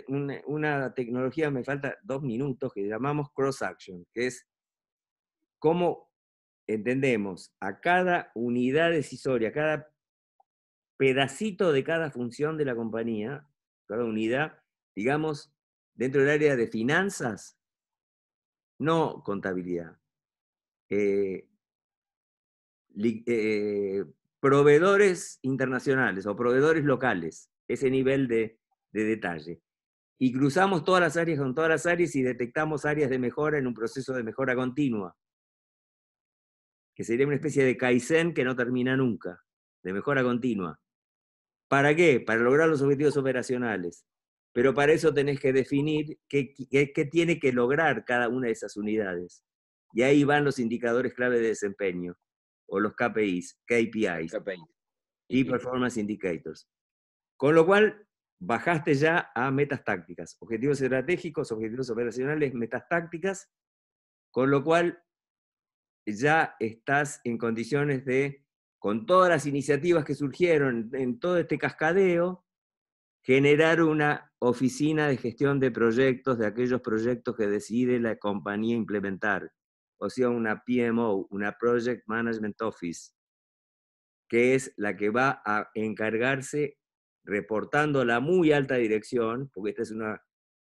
una, tecnología, me falta dos minutos, que llamamos cross-action, que es cómo entendemos a cada unidad decisoria, a cada pedacito de cada función de la compañía, cada unidad, digamos, dentro del área de finanzas, no contabilidad. Eh, eh, proveedores internacionales o proveedores locales, ese nivel de, detalle. Y cruzamos todas las áreas con todas las áreas y detectamos áreas de mejora en un proceso de mejora continua, que sería una especie de Kaizen que no termina nunca, de mejora continua. ¿Para qué? Para lograr los objetivos operacionales. Pero para eso tenés que definir qué, qué, tiene que lograr cada una de esas unidades. Y ahí van los indicadores clave de desempeño o los KPIs, KPIs, y Performance Indicators. Con lo cual, bajaste ya a metas tácticas, objetivos estratégicos, objetivos operacionales, metas tácticas, con lo cual ya estás en condiciones de, con todas las iniciativas que surgieron en todo este cascadeo, generar una oficina de gestión de proyectos, de aquellos proyectos que decide la compañía implementar, o sea, una PMO, una Project Management Office, que es la que va a encargarse reportando la muy alta dirección, porque esta es una,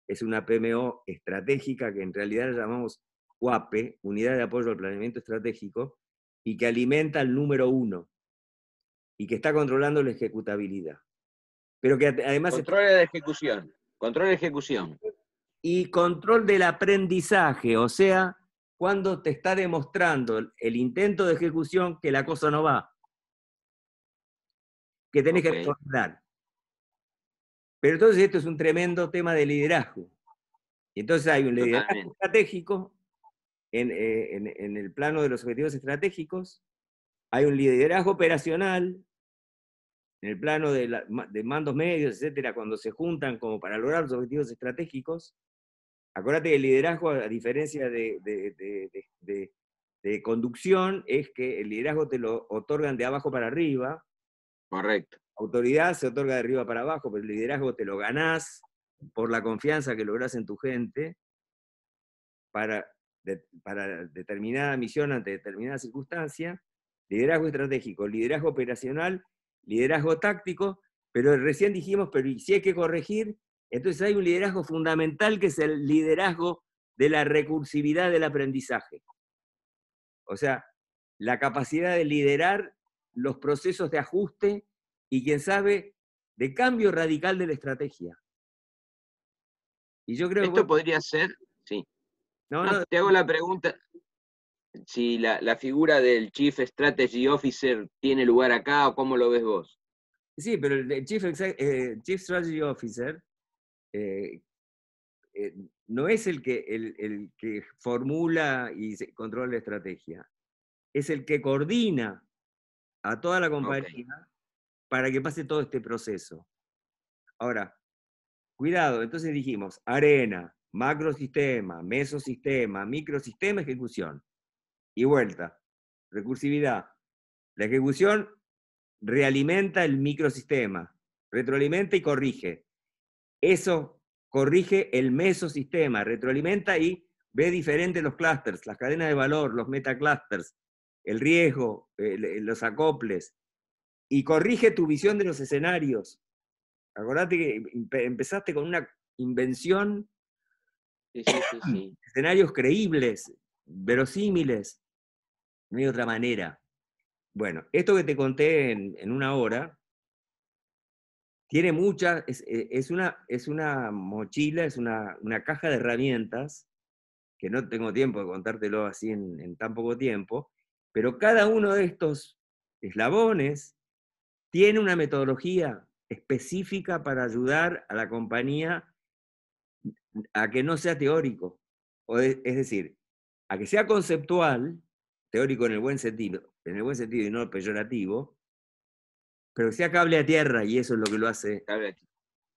es una PMO estratégica que en realidad la llamamos UAPE, Unidad de Apoyo al Planeamiento Estratégico, y que alimenta al número uno, y que está controlando la ejecutabilidad. Pero que además... Control de ejecución, control de ejecución. Y control del aprendizaje, o sea, cuando te está demostrando el intento de ejecución que la cosa no va, que tenés que recordar. Pero entonces esto es un tremendo tema de liderazgo. Y entonces hay un liderazgo estratégico eh, en, el plano de los objetivos estratégicos, hay un liderazgo operacional en el plano de, de, mandos medios, etcétera, cuando se juntan como para lograr los objetivos estratégicos, Acuérdate que el liderazgo, a diferencia de, conducción, es que el liderazgo te lo otorgan de abajo para arriba. Correcto. Autoridad se otorga de arriba para abajo, pero el liderazgo te lo ganás por la confianza que lográs en tu gente para, determinada misión ante determinada circunstancia. Liderazgo estratégico, liderazgo operacional, liderazgo táctico, pero recién dijimos, pero si hay que corregir, entonces hay un liderazgo fundamental que es el liderazgo de la recursividad del aprendizaje. O sea, la capacidad de liderar los procesos de ajuste y, quién sabe, de cambio radical de la estrategia. Y yo creo que Esto podría ser, sí. No, te hago la pregunta si la, figura del Chief Strategy Officer tiene lugar acá o cómo lo ves vos. Sí, pero el eh, Chief Strategy Officer eh, eh, no es el que, el, que formula y controla la estrategia, es el que coordina a toda la compañía para que pase todo este proceso. Ahora, cuidado, entonces dijimos, arena, macrosistema, mesosistema, microsistema, ejecución. Y vuelta, recursividad. La ejecución realimenta el microsistema, retroalimenta y corrige. Eso corrige el mesosistema, retroalimenta y ve diferente los clusters, las cadenas de valor, los metaclusters, el riesgo, eh, los acoples, y corrige tu visión de los escenarios. Acordate que em, em, empezaste con una invención, sí, escenarios creíbles, verosímiles, no hay otra manera. Bueno, esto que te conté en una hora, tiene muchas, eh, es, una, es una mochila, es una, una, caja de herramientas, que no tengo tiempo de contártelo así en, tan poco tiempo, pero cada uno de estos eslabones tiene una metodología específica para ayudar a la compañía a que no sea teórico, o es decir, a que sea conceptual, teórico en el buen sentido, en el buen sentido y no peyorativo, pero sea cable a tierra y eso es lo que lo hace.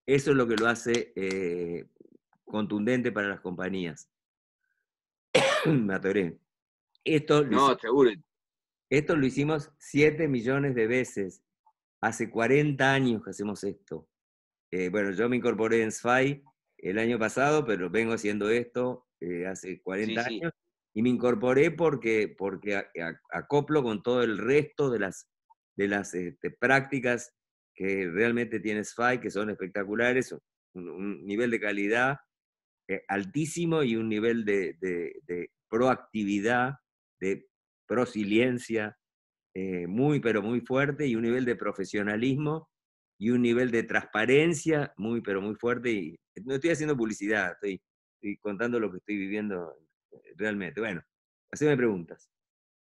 Eso es lo que lo hace eh, contundente para las compañías. Me atoré. Esto no, seguro. Esto lo hicimos 7 millones de veces. Hace 40 años que hacemos esto. Eh, bueno, yo me incorporé en SFI el año pasado, pero vengo haciendo esto eh, hace 40 años. Y me incorporé porque, porque acoplo con todo el resto de las de las este, prácticas que realmente tiene SFI, que son espectaculares, un, nivel de calidad eh, altísimo y un nivel de, proactividad, de prosiliencia eh, muy, pero muy fuerte, y un nivel de profesionalismo y un nivel de transparencia muy, pero muy fuerte. Y no estoy haciendo publicidad, estoy, contando lo que estoy viviendo eh, realmente. Bueno, me preguntas.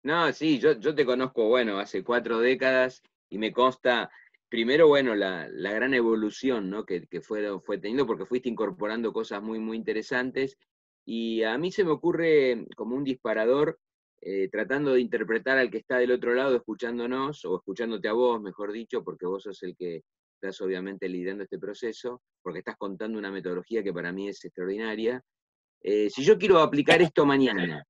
No, sí, yo, yo te conozco, bueno, hace cuatro décadas y me consta, primero, bueno, la, gran evolución ¿no? que, que fue, fue teniendo, porque fuiste incorporando cosas muy, muy interesantes. Y a mí se me ocurre como un disparador, eh, tratando de interpretar al que está del otro lado, escuchándonos, o escuchándote a vos, mejor dicho, porque vos sos el que estás obviamente liderando este proceso, porque estás contando una metodología que para mí es extraordinaria. Eh, si yo quiero aplicar esto mañana,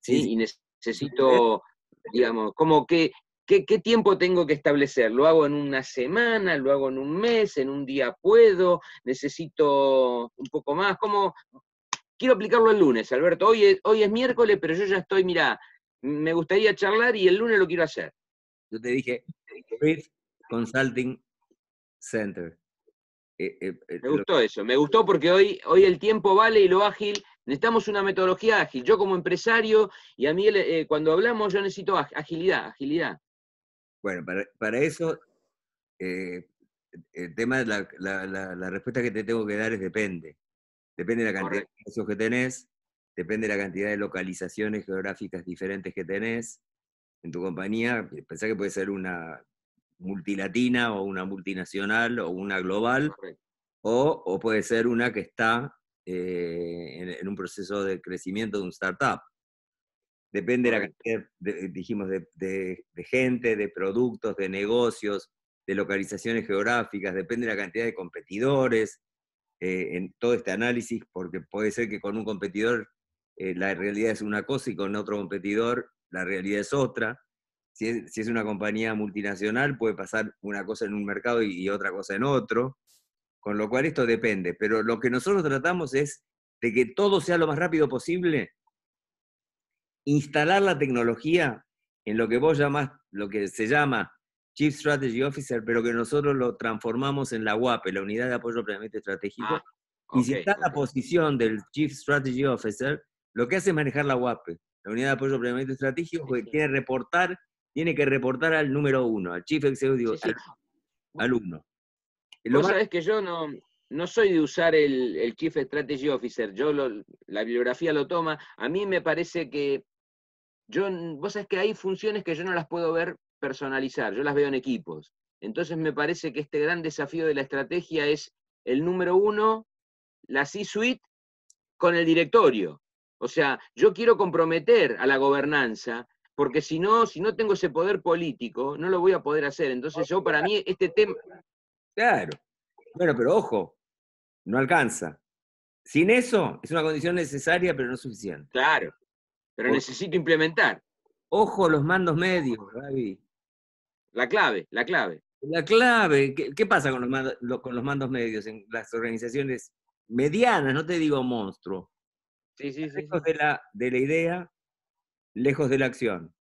¿sí? Necesito, eh, digamos, como que, ¿qué, tiempo tengo que establecer? ¿Lo hago en una semana? ¿Lo hago en un mes? ¿En un día puedo? ¿Necesito un poco más? ¿Cómo? Quiero aplicarlo el lunes, Alberto. Hoy es, hoy es miércoles, pero yo ya estoy, mira, me gustaría charlar y el lunes lo quiero hacer. Yo te dije, Consulting Center. Eh, eh, me gustó eso, me gustó porque hoy, hoy el tiempo vale y lo ágil Necesitamos una metodología ágil. Yo como empresario, y a mí eh, cuando hablamos yo necesito agilidad, agilidad. Bueno, para, eso, eh, el tema, la, la, respuesta que te tengo que dar es depende. Depende de la cantidad de negocios que tenés, depende de la cantidad de localizaciones geográficas diferentes que tenés en tu compañía. Pensá que puede ser una multilatina o una multinacional o una global, o puede ser una que está eh, en, un proceso de crecimiento de un startup. Depende de la cantidad, de, dijimos, de, gente, de productos, de negocios, de localizaciones geográficas, depende de la cantidad de competidores, eh, en todo este análisis, porque puede ser que con un competidor eh, la realidad es una cosa y con otro competidor la realidad es otra. Si es, una compañía multinacional, puede pasar una cosa en un mercado y otra cosa en otro. Con lo cual esto depende, pero lo que nosotros tratamos es de que todo sea lo más rápido posible, instalar la tecnología en lo que vos llamás, lo que se llama Chief Strategy Officer, pero que nosotros lo transformamos en la UAP, la Unidad de Apoyo previamente Estratégico. Ah, y si está la posición del Chief Strategy Officer, lo que hace es manejar la UAP, la Unidad de Apoyo previamente Estratégico, quiere reportar, tiene que reportar al número uno, al Chief Executive al, al lo sabés que yo no, no soy de usar el, Chief Strategy Officer, yo la bibliografía lo toma, a mí me parece que yo, vos sabés que hay funciones que yo no las puedo ver personalizar, yo las veo en equipos. Entonces me parece que este gran desafío de la estrategia es el número uno, la C-suite con el directorio. O sea, yo quiero comprometer a la gobernanza, porque si no, si no tengo ese poder político, no lo voy a poder hacer. Entonces yo para mí este tema, Claro. Bueno, pero ojo, no alcanza. Sin eso, es una condición necesaria, pero no suficiente. Claro, pero necesito implementar. Ojo los mandos medios, Ravi. La clave, la clave. La clave, ¿qué, pasa con los, mandos, con los mandos medios en las organizaciones medianas? No te digo monstruo. Sí, Lejos De, la, de la idea, lejos de la acción.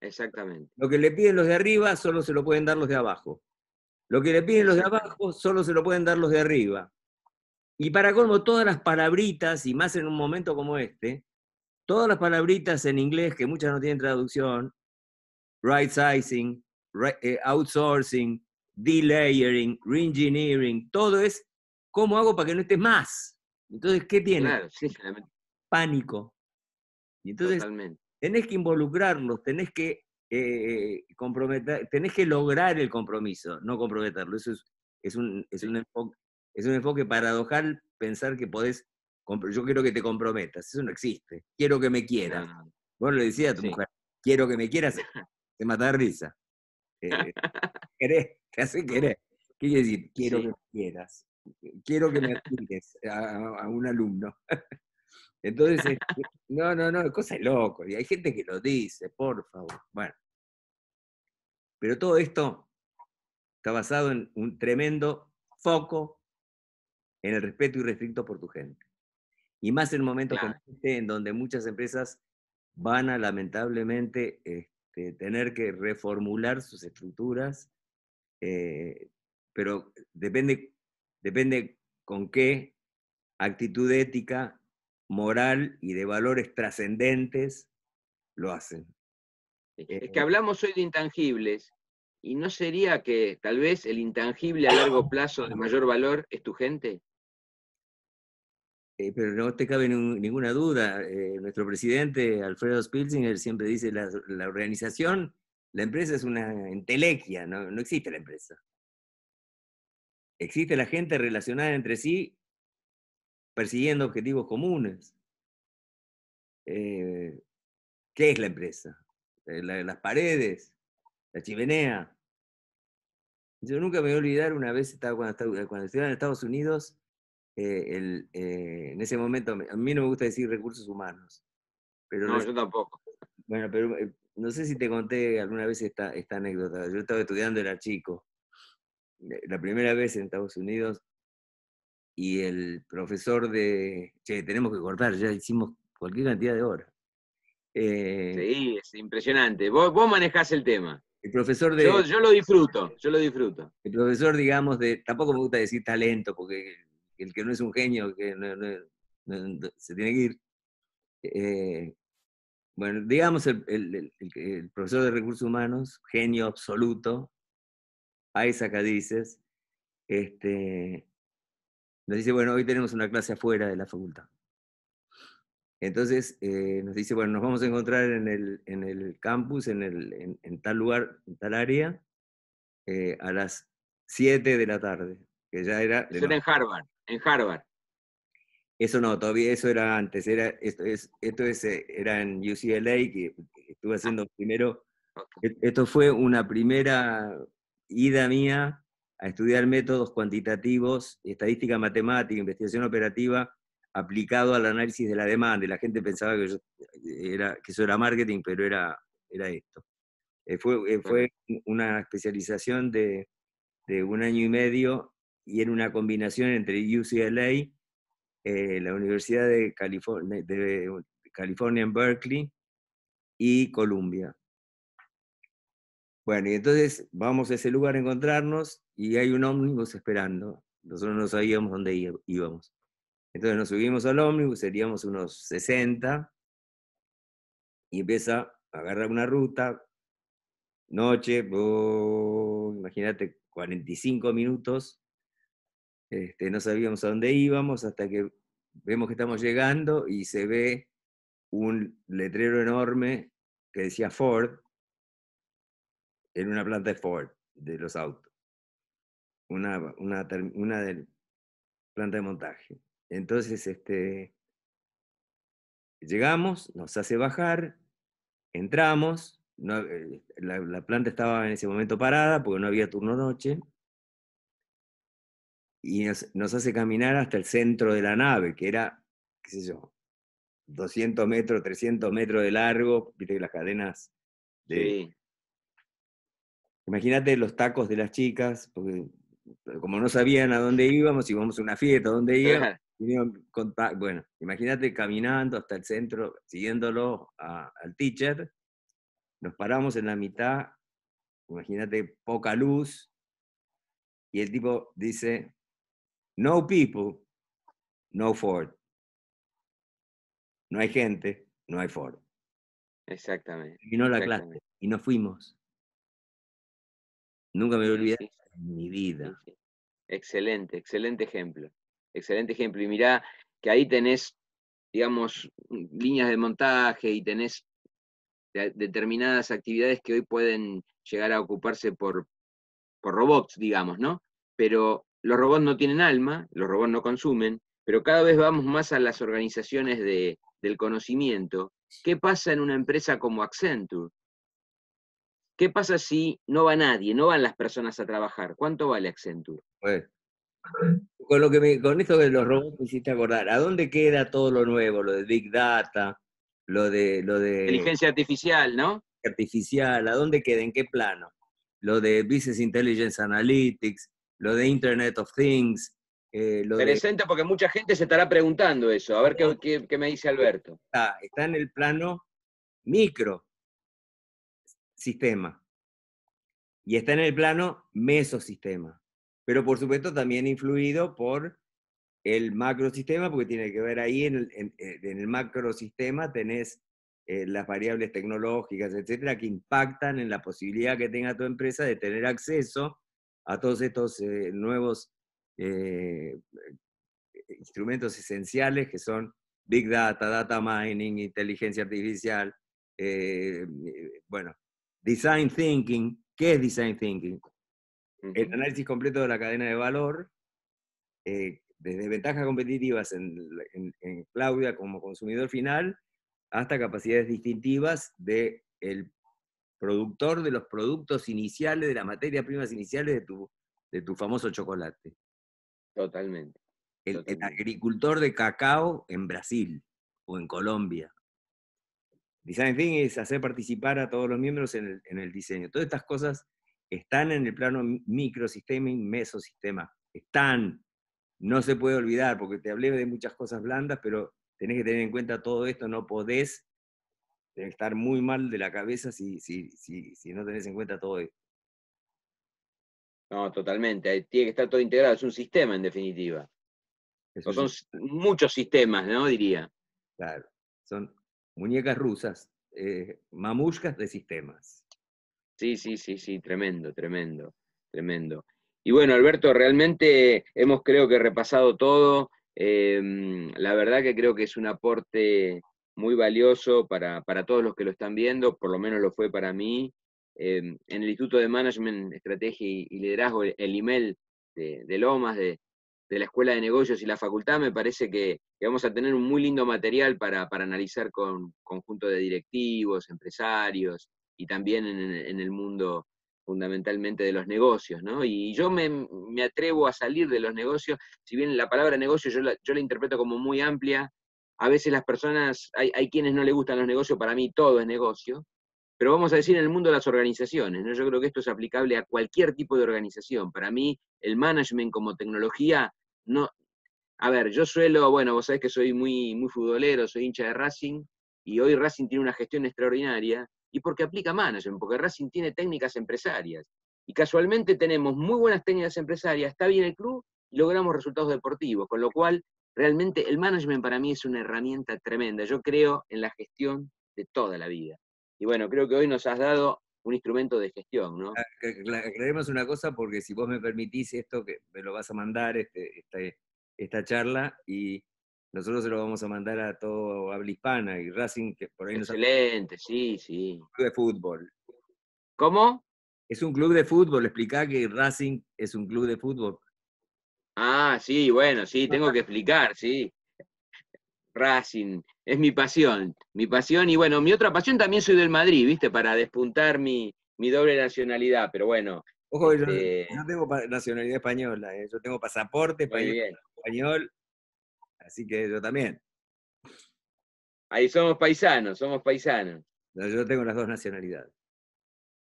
Exactamente. Lo que le piden los de arriba solo se lo pueden dar los de abajo. Lo que le piden los de abajo solo se lo pueden dar los de arriba. Y para colmo, todas las palabritas, y más en un momento como este, todas las palabritas en inglés, que muchas no tienen traducción, right sizing, eh, outsourcing, delayering, reengineering, todo es cómo hago para que no esté más. Entonces, ¿qué tiene? Claro, Pánico. Y entonces tenés que involucrarlos, tenés que eh, eh, comprometer, tenés que lograr el compromiso, no comprometerlo. Eso es, un, es, un, enfoque, es un enfoque paradojal pensar que podés, yo quiero que te comprometas, eso no existe. Quiero que me quieras. Bueno, le decía a tu mujer, quiero que me quieras, te matar risa. Eh, querés, te hace querer. ¿Qué quiere decir? Quiero que me quieras. Quiero que me atiendes a, un alumno. Entonces, este, no, no, no, cosa de loco. Y hay gente que lo dice, por favor. Bueno, pero todo esto está basado en un tremendo foco en el respeto irrestricto por tu gente. Y más en momentos momento como este, en donde muchas empresas van a lamentablemente este, tener que reformular sus estructuras, eh, pero depende, depende con qué actitud ética, moral y de valores trascendentes lo hacen. Eh, es que hablamos hoy de intangibles y no sería que tal vez el intangible a largo plazo de mayor valor es tu gente. Eh, pero no te cabe ninguna duda. Eh, nuestro presidente, Alfredo Spilzinger, siempre dice la, organización, la empresa es una entelequia, no, existe la empresa. Existe la gente relacionada entre sí persiguiendo objetivos comunes. ¿Qué es la empresa? Eh, las paredes, la chimenea. Yo nunca me voy a olvidar, una vez estaba cuando, estaba, eh, en Estados Unidos, eh, en ese momento, a mí no me gusta decir recursos humanos. Pero no, yo tampoco. Bueno, pero no sé si te conté alguna vez esta, esta anécdota. Yo estaba estudiando, era chico, la primera vez en Estados Unidos, y el profesor de, che, tenemos que cortar, ya hicimos cualquier cantidad de horas. Eh, sí, es impresionante. Vos, manejás el tema. El profesor de. Yo, lo disfruto, yo lo disfruto. El profesor, digamos, de. Tampoco me gusta decir talento, porque el que no es un genio, que se tiene que ir. Eh, bueno, digamos, el, profesor de recursos humanos, genio absoluto, Isaac Adices, este, nos dice: bueno, hoy tenemos una clase afuera de la facultad. Entonces eh, nos dice, bueno, nos vamos a encontrar en el, campus, en, tal lugar, en tal área, eh, a las 7 de la tarde, que ya era... Eso en Harvard, en Harvard. Eso no, todavía eso era antes, era, esto, eh, era en UCLA, que estuve ah. haciendo primero, e-, esto fue una primera ida mía a estudiar métodos cuantitativos, estadística matemática, investigación operativa, aplicado al análisis de la demanda. la gente pensaba que, eh, era, que eso era marketing, pero era, era esto. Eh, fue, eh, fue una especialización de, un año y medio y era una combinación entre UCLA, la Universidad de California, de California en Berkeley y Columbia. Bueno, y entonces vamos a ese lugar a encontrarnos y hay un ómnibus esperando. Nosotros no sabíamos dónde íbamos. Entonces nos subimos al ómnibus, seríamos unos 60, y empieza a agarrar una ruta, noche, imagínate, 45 minutos, este, no sabíamos a dónde íbamos hasta que vemos que estamos llegando y se ve un letrero enorme que decía Ford en una planta de Ford, de los autos, una, una, una de, planta de montaje. Entonces, este, llegamos, nos hace bajar, entramos, eh, la, planta estaba en ese momento parada porque no había turno noche, y nos, hace caminar hasta el centro de la nave, que era, qué sé yo, 200 metros, 300 metros de largo, viste las cadenas de... Imagínate los tacos de las chicas, porque como no sabían a dónde íbamos, íbamos a una fiesta, a dónde íbamos, bueno, imagínate caminando hasta el centro, siguiéndolo al teacher, nos paramos en la mitad, imagínate poca luz, y el tipo dice, no people, no Ford. No hay gente, no hay Ford. Exactamente. Terminó la clase y nos fuimos. Nunca me voy a olvidar en mi vida. excelente, excelente ejemplo excelente ejemplo. Y mirá que ahí tenés, digamos, líneas de montaje y tenés determinadas actividades que hoy pueden llegar a ocuparse por, robots, digamos, ¿no? Pero los robots no tienen alma, los robots no consumen, pero cada vez vamos más a las organizaciones del conocimiento. ¿Qué pasa en una empresa como Accenture? ¿Qué pasa si no va nadie, no van las personas a trabajar? ¿Cuánto vale Accenture? bueno con, lo que con esto de los robots me hiciste acordar, ¿a dónde queda todo lo nuevo? Lo de Big Data, lo de... Lo de Inteligencia artificial, ¿no? Artificial, ¿a dónde queda? ¿En qué plano? Lo de Business Intelligence Analytics, lo de Internet of Things. Eh, Interesante porque mucha gente se estará preguntando eso, a ver qué, qué, me dice Alberto. Está, ah, está en el plano micro sistema y está en el plano mesosistema pero por supuesto también influido por el macrosistema, porque tiene que ver ahí en el, eh, macrosistema tenés eh, las variables tecnológicas, etcétera, que impactan en la posibilidad que tenga tu empresa de tener acceso a todos estos eh, nuevos instrumentos esenciales que son Big Data, Data Mining, inteligencia artificial, bueno, Design Thinking. ¿Qué es Design Thinking? El análisis completo de la cadena de valor, eh, desde ventajas competitivas en, Claudia como consumidor final hasta capacidades distintivas del productor de los productos iniciales, de las materias primas iniciales de tu, de tu famoso chocolate. Totalmente. El, agricultor de cacao en Brasil o en Colombia. Design Thinking es hacer participar a todos los miembros en en el diseño. Todas estas cosas están en el plano microsistema y mesosistema. Están. No se puede olvidar, porque te hablé de muchas cosas blandas, pero tenés que tener en cuenta todo esto, no podés estar muy mal de la cabeza si, si, no tenés en cuenta todo esto. No, totalmente. Tiene que estar todo integrado. Es un sistema, en definitiva. son muchos sistemas, ¿no? Diría. Claro. Son muñecas rusas, eh, mamushkas de sistemas. Sí, sí, sí, sí, tremendo, tremendo, tremendo. Y bueno, Alberto, realmente hemos creo que repasado todo. Em, la verdad que creo que es un aporte muy valioso para, para, todos los que lo están viendo, por lo menos lo fue para mí. Em, en el Instituto de Management, Estrategia y Liderazgo, el, email e de, Lomas, de, de, la Escuela de Negocios y la Facultad, me parece que, que vamos a tener un muy lindo material para, para analizar con conjunto de directivos, empresarios, y también en, el mundo fundamentalmente de los negocios, ¿no? Y yo me, atrevo a salir de los negocios, si bien la palabra negocio yo la, interpreto como muy amplia, a veces las personas, hay, hay, quienes no les gustan los negocios, para mí todo es negocio, pero vamos a decir en el mundo de las organizaciones, ¿no? Yo creo que esto es aplicable a cualquier tipo de organización. Para mí el management como tecnología no... A ver, yo suelo, bueno, vos sabés que soy muy, muy futbolero, soy hincha de Racing, y hoy Racing tiene una gestión extraordinaria, y porque aplica management, porque Racing tiene técnicas empresarias. Y casualmente tenemos muy buenas técnicas empresarias, está bien el club y logramos resultados deportivos, con lo cual realmente el management para mí es una herramienta tremenda. Yo creo en la gestión de toda la vida. Y bueno, creo que hoy nos has dado un instrumento de gestión, ¿no? Aclaremos ah, una cosa, porque si vos me permitís esto, que me lo vas a mandar, esta, este, esta charla, y nosotros se lo vamos a mandar a todo habla hispana y Racing, que por ahí Excelente, sí, sí. club de fútbol. ¿Cómo? Es un club de fútbol. explica que Racing es un club de fútbol. Ah, sí, bueno, sí, tengo que explicar, sí. Racing, es mi pasión, mi pasión y bueno, mi otra pasión también soy del Madrid, ¿viste? Para despuntar mi, mi doble nacionalidad, pero bueno. Ojo, yo este no tengo nacionalidad española, eh, yo tengo pasaporte español Así que yo también. Ahí somos paisanos, somos paisanos. Yo tengo las dos nacionalidades.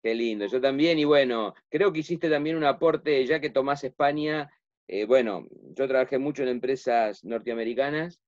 Qué lindo, yo también, y bueno, creo que hiciste también un aporte, ya que tomás España, eh, bueno, yo trabajé mucho en empresas norteamericanas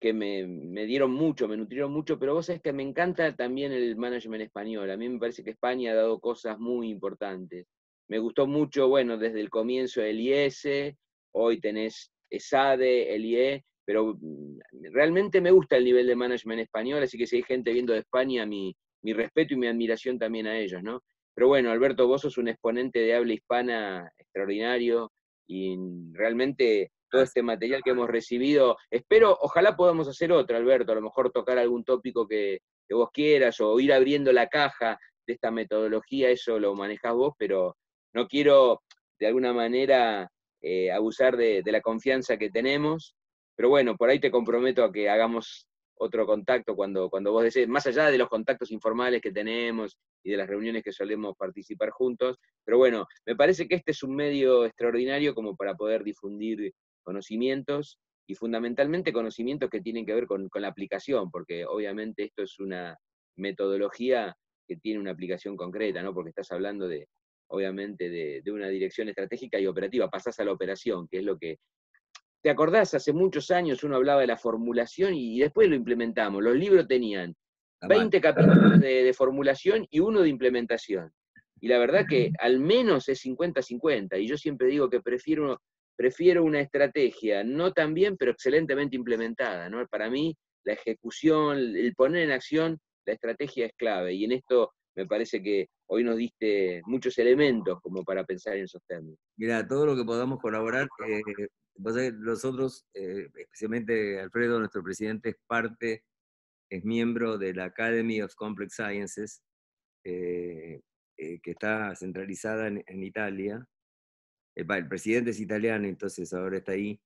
que me, dieron mucho, me nutrieron mucho, pero vos sabés que me encanta también el management español, a mí me parece que España ha dado cosas muy importantes. Me gustó mucho, bueno, desde el comienzo el IES, hoy tenés ESADE, el IE, pero mm, realmente me gusta el nivel de management español, así que si hay gente viendo de España, mi, respeto y mi admiración también a ellos, ¿no? Pero bueno, Alberto, vos sos un exponente de habla hispana extraordinario y realmente todo este material que hemos recibido, espero, ojalá podamos hacer otro, Alberto, a lo mejor tocar algún tópico que, vos quieras o ir abriendo la caja de esta metodología, eso lo manejás vos, pero no quiero de alguna manera eh, abusar de la confianza que tenemos pero bueno, por ahí te comprometo a que hagamos otro contacto cuando, cuando vos desees, más allá de los contactos informales que tenemos y de las reuniones que solemos participar juntos. Pero bueno, me parece que este es un medio extraordinario como para poder difundir conocimientos y fundamentalmente conocimientos que tienen que ver con, la aplicación, porque obviamente esto es una metodología que tiene una aplicación concreta, ¿no? Porque estás hablando de, obviamente, de, de una dirección estratégica y operativa, pasás a la operación, que es lo que ¿Te acordás? Hace muchos años uno hablaba de la formulación y después lo implementamos. Los libros tenían 20 capítulos de, formulación y uno de implementación. Y la verdad que al menos es 50-50. Y yo siempre digo que prefiero, prefiero una estrategia no tan bien, pero excelentemente implementada. ¿no? Para mí, la ejecución, el poner en acción la estrategia es clave. Y en esto me parece que hoy nos diste muchos elementos como para pensar en esos términos. Mira, todo lo que podamos colaborar, eh, nosotros, eh, especialmente Alfredo, nuestro presidente, es parte, es miembro de la Academy of Complex Sciences, eh, eh, que está centralizada en, Italia. El, presidente es italiano, entonces ahora está ahí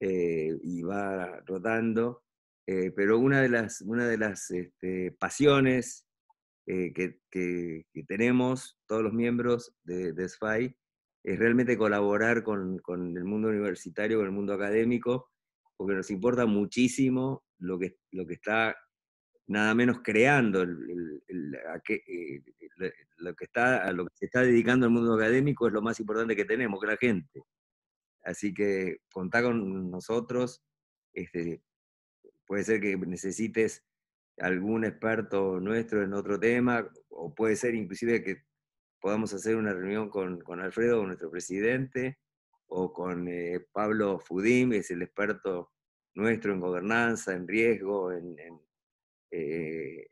y va rotando. pero una de las, una de las este, pasiones que, tenemos todos los miembros de, de SFI es realmente colaborar con, el mundo universitario, con el mundo académico, porque nos importa muchísimo lo que, lo que está nada menos creando, a eh, lo que está, a lo que se está dedicando el mundo académico es lo más importante que tenemos, que la gente. Así que contá con nosotros. Este, puede ser que necesites algún experto nuestro en otro tema, o puede ser inclusive que podamos hacer una reunión con, con Alfredo, nuestro presidente, o con eh, Pablo Fudim, que es el experto nuestro en gobernanza, en riesgo, en... Eh,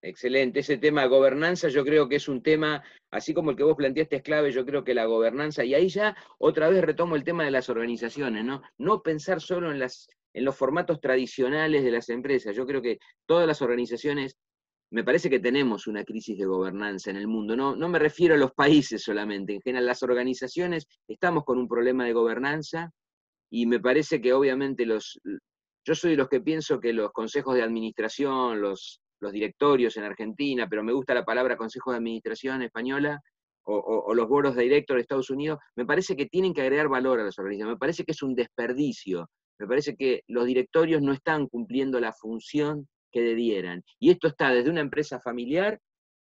Excelente, ese tema de gobernanza yo creo que es un tema, así como el que vos planteaste es clave, yo creo que la gobernanza, y ahí ya otra vez retomo el tema de las organizaciones, ¿no? No pensar solo en las en los formatos tradicionales de las empresas. Yo creo que todas las organizaciones me parece que tenemos una crisis de gobernanza en el mundo. No, no me refiero a los países solamente, en general las organizaciones estamos con un problema de gobernanza y me parece que obviamente los... Yo soy de los que pienso que los consejos de administración, los, los directorios en Argentina, pero me gusta la palabra consejo de administración española, o, los boros de director de Estados Unidos, me parece que tienen que agregar valor a las organizaciones, me parece que es un desperdicio, me parece que los directorios no están cumpliendo la función que debieran. Y esto está desde una empresa familiar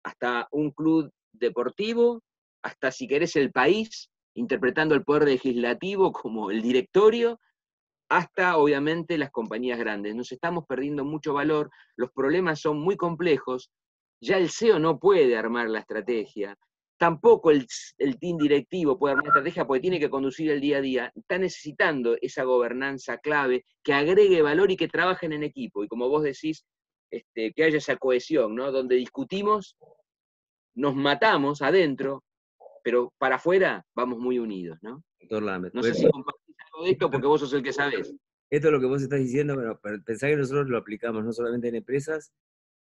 hasta un club deportivo, hasta si querés el país, interpretando el poder legislativo como el directorio, hasta obviamente las compañías grandes. Nos estamos perdiendo mucho valor, los problemas son muy complejos, ya el CEO no puede armar la estrategia, tampoco el, team directivo puede armar la estrategia porque tiene que conducir el día a día. Está necesitando esa gobernanza clave que agregue valor y que trabajen en equipo. Y como vos decís, este, que haya esa cohesión, ¿no? Donde discutimos, nos matamos adentro, pero para afuera vamos muy unidos, ¿no? no pues sé si compartís algo de esto porque vos sos el que sabés. Esto es lo que vos estás diciendo, pero pensá que nosotros lo aplicamos no solamente en empresas,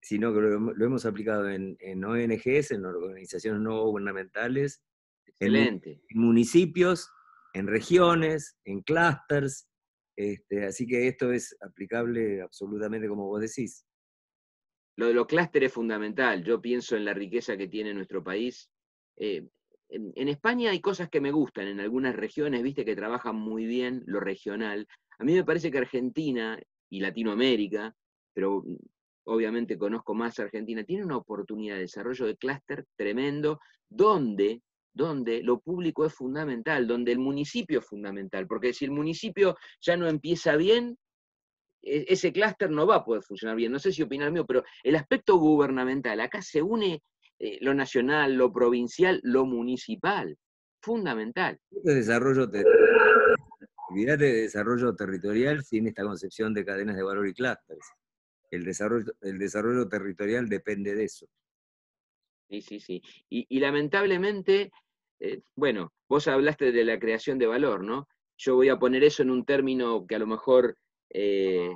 sino que lo, hemos aplicado en, ONGs, en organizaciones no gubernamentales, Excelente. En, municipios, en regiones, en clusters. Este, así que esto es aplicable absolutamente como vos decís. Lo de los clústeres es fundamental. Yo pienso en la riqueza que tiene nuestro país. Eh, en, España hay cosas que me gustan. En algunas regiones, viste, que trabajan muy bien lo regional. A mí me parece que Argentina y Latinoamérica, pero mm, obviamente conozco más Argentina, tiene una oportunidad de desarrollo de clúster tremendo, donde lo público es fundamental, donde el municipio es fundamental. Porque si el municipio ya no empieza bien, e-, ese clúster no va a poder funcionar bien. No sé si opinar mío, pero el aspecto gubernamental, acá se une eh, lo nacional, lo provincial, lo municipal, fundamental. El este desarrollo de desarrollo territorial sin esta concepción de cadenas de valor y clústeres. El desarrollo, el desarrollo territorial depende de eso. Sí, sí, sí. Y, lamentablemente, eh, bueno, vos hablaste de la creación de valor, ¿no? Yo voy a poner eso en un término que a lo mejor eh,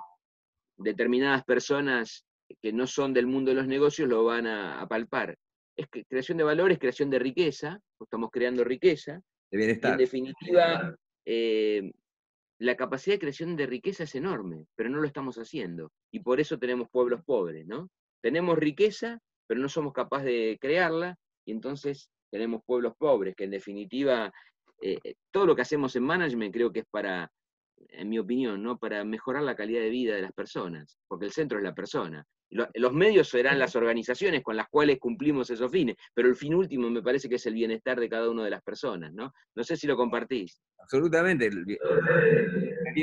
determinadas personas que no son del mundo de los negocios lo van a, palpar. Es que creación de valores, creación de riqueza, pues estamos creando riqueza. En definitiva, eh, la capacidad de creación de riqueza es enorme, pero no lo estamos haciendo. Y por eso tenemos pueblos pobres, ¿no? Tenemos riqueza, pero no somos capaces de crearla, y entonces tenemos pueblos pobres, que en definitiva, eh, todo lo que hacemos en management creo que es para en mi opinión, ¿no? para mejorar la calidad de vida de las personas, porque el centro es la persona. Los medios serán las organizaciones con las cuales cumplimos esos fines, pero el fin último me parece que es el bienestar de cada una de las personas, ¿no? No sé si lo compartís. Absolutamente.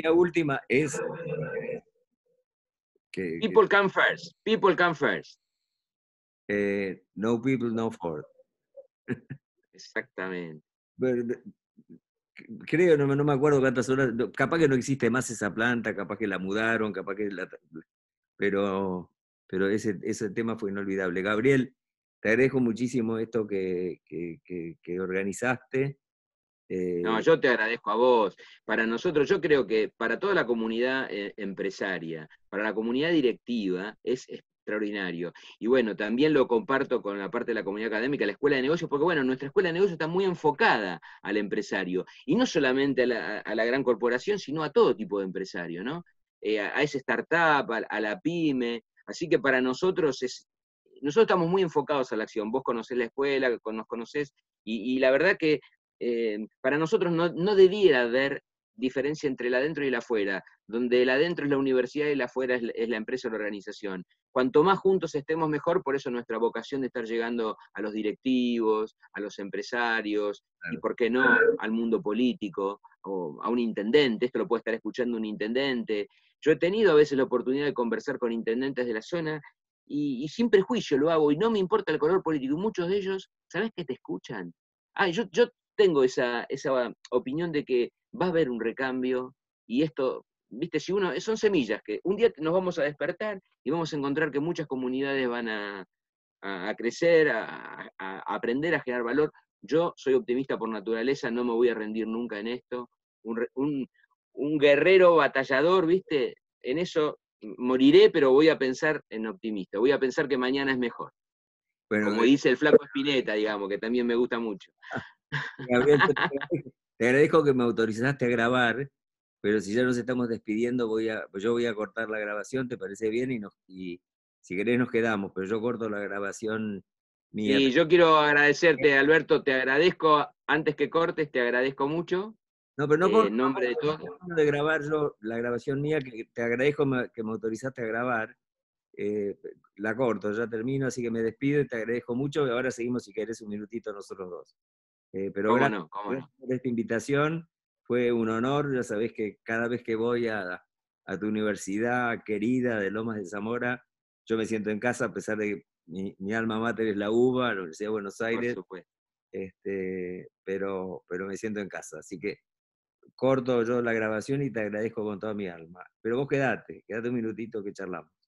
La última es... Que, people come first. People come first. Eh, no people, no for. Exactamente creo, no, no me acuerdo cuántas horas, capaz que no existe más esa planta, capaz que la mudaron, capaz que la... Pero, pero ese, ese tema fue inolvidable. Gabriel, te agradezco muchísimo esto que, organizaste. No, eh, yo te agradezco a vos. Para nosotros, yo creo que para toda la comunidad eh, empresaria, para la comunidad directiva, es, es extraordinario. Y bueno, también lo comparto con la parte de la comunidad académica, la escuela de negocios, porque bueno, nuestra escuela de negocios está muy enfocada al empresario, y no solamente a la, gran corporación, sino a todo tipo de empresario, ¿no? Eh, a, ese startup, a, la pyme. Así que para nosotros es nosotros estamos muy enfocados a la acción. Vos conocés la escuela, nos conocés, y, la verdad que eh, para nosotros no, no, debiera haber diferencia entre el adentro y el afuera, donde el adentro es la universidad y el afuera es la empresa o la organización. Cuanto más juntos estemos, mejor, por eso nuestra vocación de estar llegando a los directivos, a los empresarios, y por qué no, al mundo político, o a un intendente, esto lo puede estar escuchando un intendente. Yo he tenido a veces la oportunidad de conversar con intendentes de la zona y, sin prejuicio lo hago y no me importa el color político. Y muchos de ellos, ¿sabes qué te escuchan? Ah, yo, tengo esa, esa opinión de que va a haber un recambio y esto viste, si son semillas que un día nos vamos a despertar y vamos a encontrar que muchas comunidades van a, crecer, a, aprender, a generar valor. Yo soy optimista por naturaleza, no me voy a rendir nunca en esto. Un, guerrero batallador, viste, en eso moriré, pero voy a pensar en optimista, voy a pensar que mañana es mejor. Como dice el flaco Espineta, digamos, que también me gusta mucho. te agradezco que me autorizaste a grabar pero si ya nos estamos despidiendo, voy a, yo voy a cortar la grabación, ¿te parece bien? Y, nos, si querés nos quedamos, pero yo corto la grabación mía. y yo quiero agradecerte, Alberto, te agradezco, antes que cortes, te agradezco mucho. No, pero no por eh, nombre de de grabar yo la grabación mía, que te agradezco que me autorizaste a grabar. Eh, la corto, ya termino, así que me despido y te agradezco mucho. y Ahora seguimos, si querés, un minutito nosotros dos. Eh, pero bueno, como gracias por esta invitación fue un honor, ya sabéis que cada vez que voy a, tu universidad querida de Lomas de Zamora, yo me siento en casa, a pesar de que mi, alma mater es la UBA, la Universidad de Buenos Aires, este, pero, pero me siento en casa. Así que corto yo la grabación y te agradezco con toda mi alma. Pero vos quedate, quedate un minutito que charlamos.